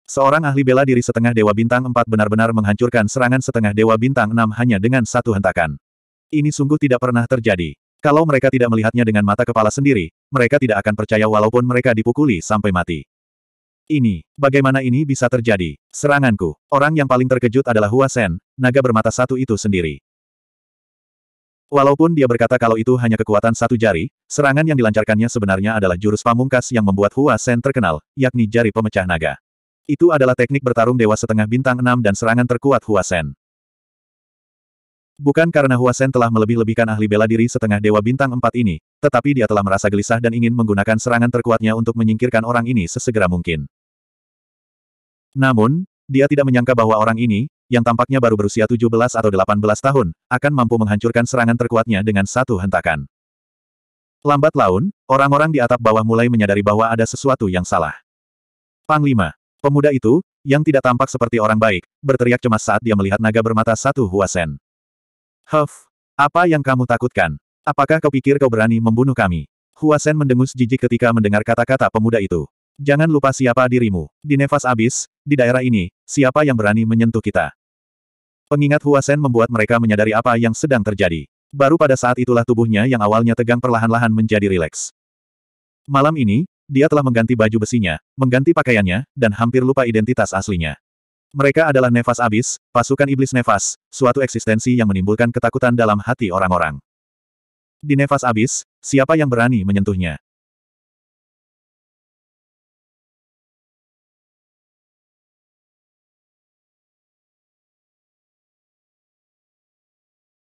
Speaker 1: Seorang ahli bela diri setengah dewa bintang empat benar-benar menghancurkan serangan setengah dewa bintang enam hanya dengan satu hentakan. Ini sungguh tidak pernah terjadi. Kalau mereka tidak melihatnya dengan mata kepala sendiri, mereka tidak akan percaya walaupun mereka dipukuli sampai mati. Ini, bagaimana ini bisa terjadi? Seranganku. Orang yang paling terkejut adalah Hua Sen, naga bermata satu itu sendiri. Walaupun dia berkata kalau itu hanya kekuatan satu jari, serangan yang dilancarkannya sebenarnya adalah jurus pamungkas yang membuat Hua Sen terkenal, yakni jari pemecah naga. Itu adalah teknik bertarung dewa setengah bintang enam dan serangan terkuat Hua Sen. Bukan karena Hua Sen telah melebih-lebihkan ahli bela diri setengah dewa bintang empat ini, tetapi dia telah merasa gelisah dan ingin menggunakan serangan terkuatnya untuk menyingkirkan orang ini sesegera mungkin. Namun, dia tidak menyangka bahwa orang ini, yang tampaknya baru berusia 17 atau 18 tahun, akan mampu menghancurkan serangan terkuatnya dengan satu hentakan. Lambat laun, orang-orang di atap bawah mulai menyadari bahwa ada sesuatu yang salah. Panglima, pemuda itu, yang tidak tampak seperti orang baik, berteriak cemas saat dia melihat naga bermata satu Huasen. Huff, apa yang kamu takutkan? Apakah kau pikir kau berani membunuh kami? Huasen mendengus jijik ketika mendengar kata-kata pemuda itu. Jangan lupa siapa dirimu. Di nefas abis, di daerah ini, siapa yang berani menyentuh kita? Pengingat Huasen membuat mereka menyadari apa yang sedang terjadi. Baru pada saat itulah tubuhnya yang awalnya tegang perlahan-lahan menjadi rileks. Malam ini, dia telah mengganti baju besinya, mengganti pakaiannya, dan hampir lupa identitas aslinya. Mereka adalah Nefas Abis, pasukan iblis Nefas, suatu eksistensi yang menimbulkan ketakutan dalam hati orang-orang. Di Nefas Abis, siapa yang berani menyentuhnya?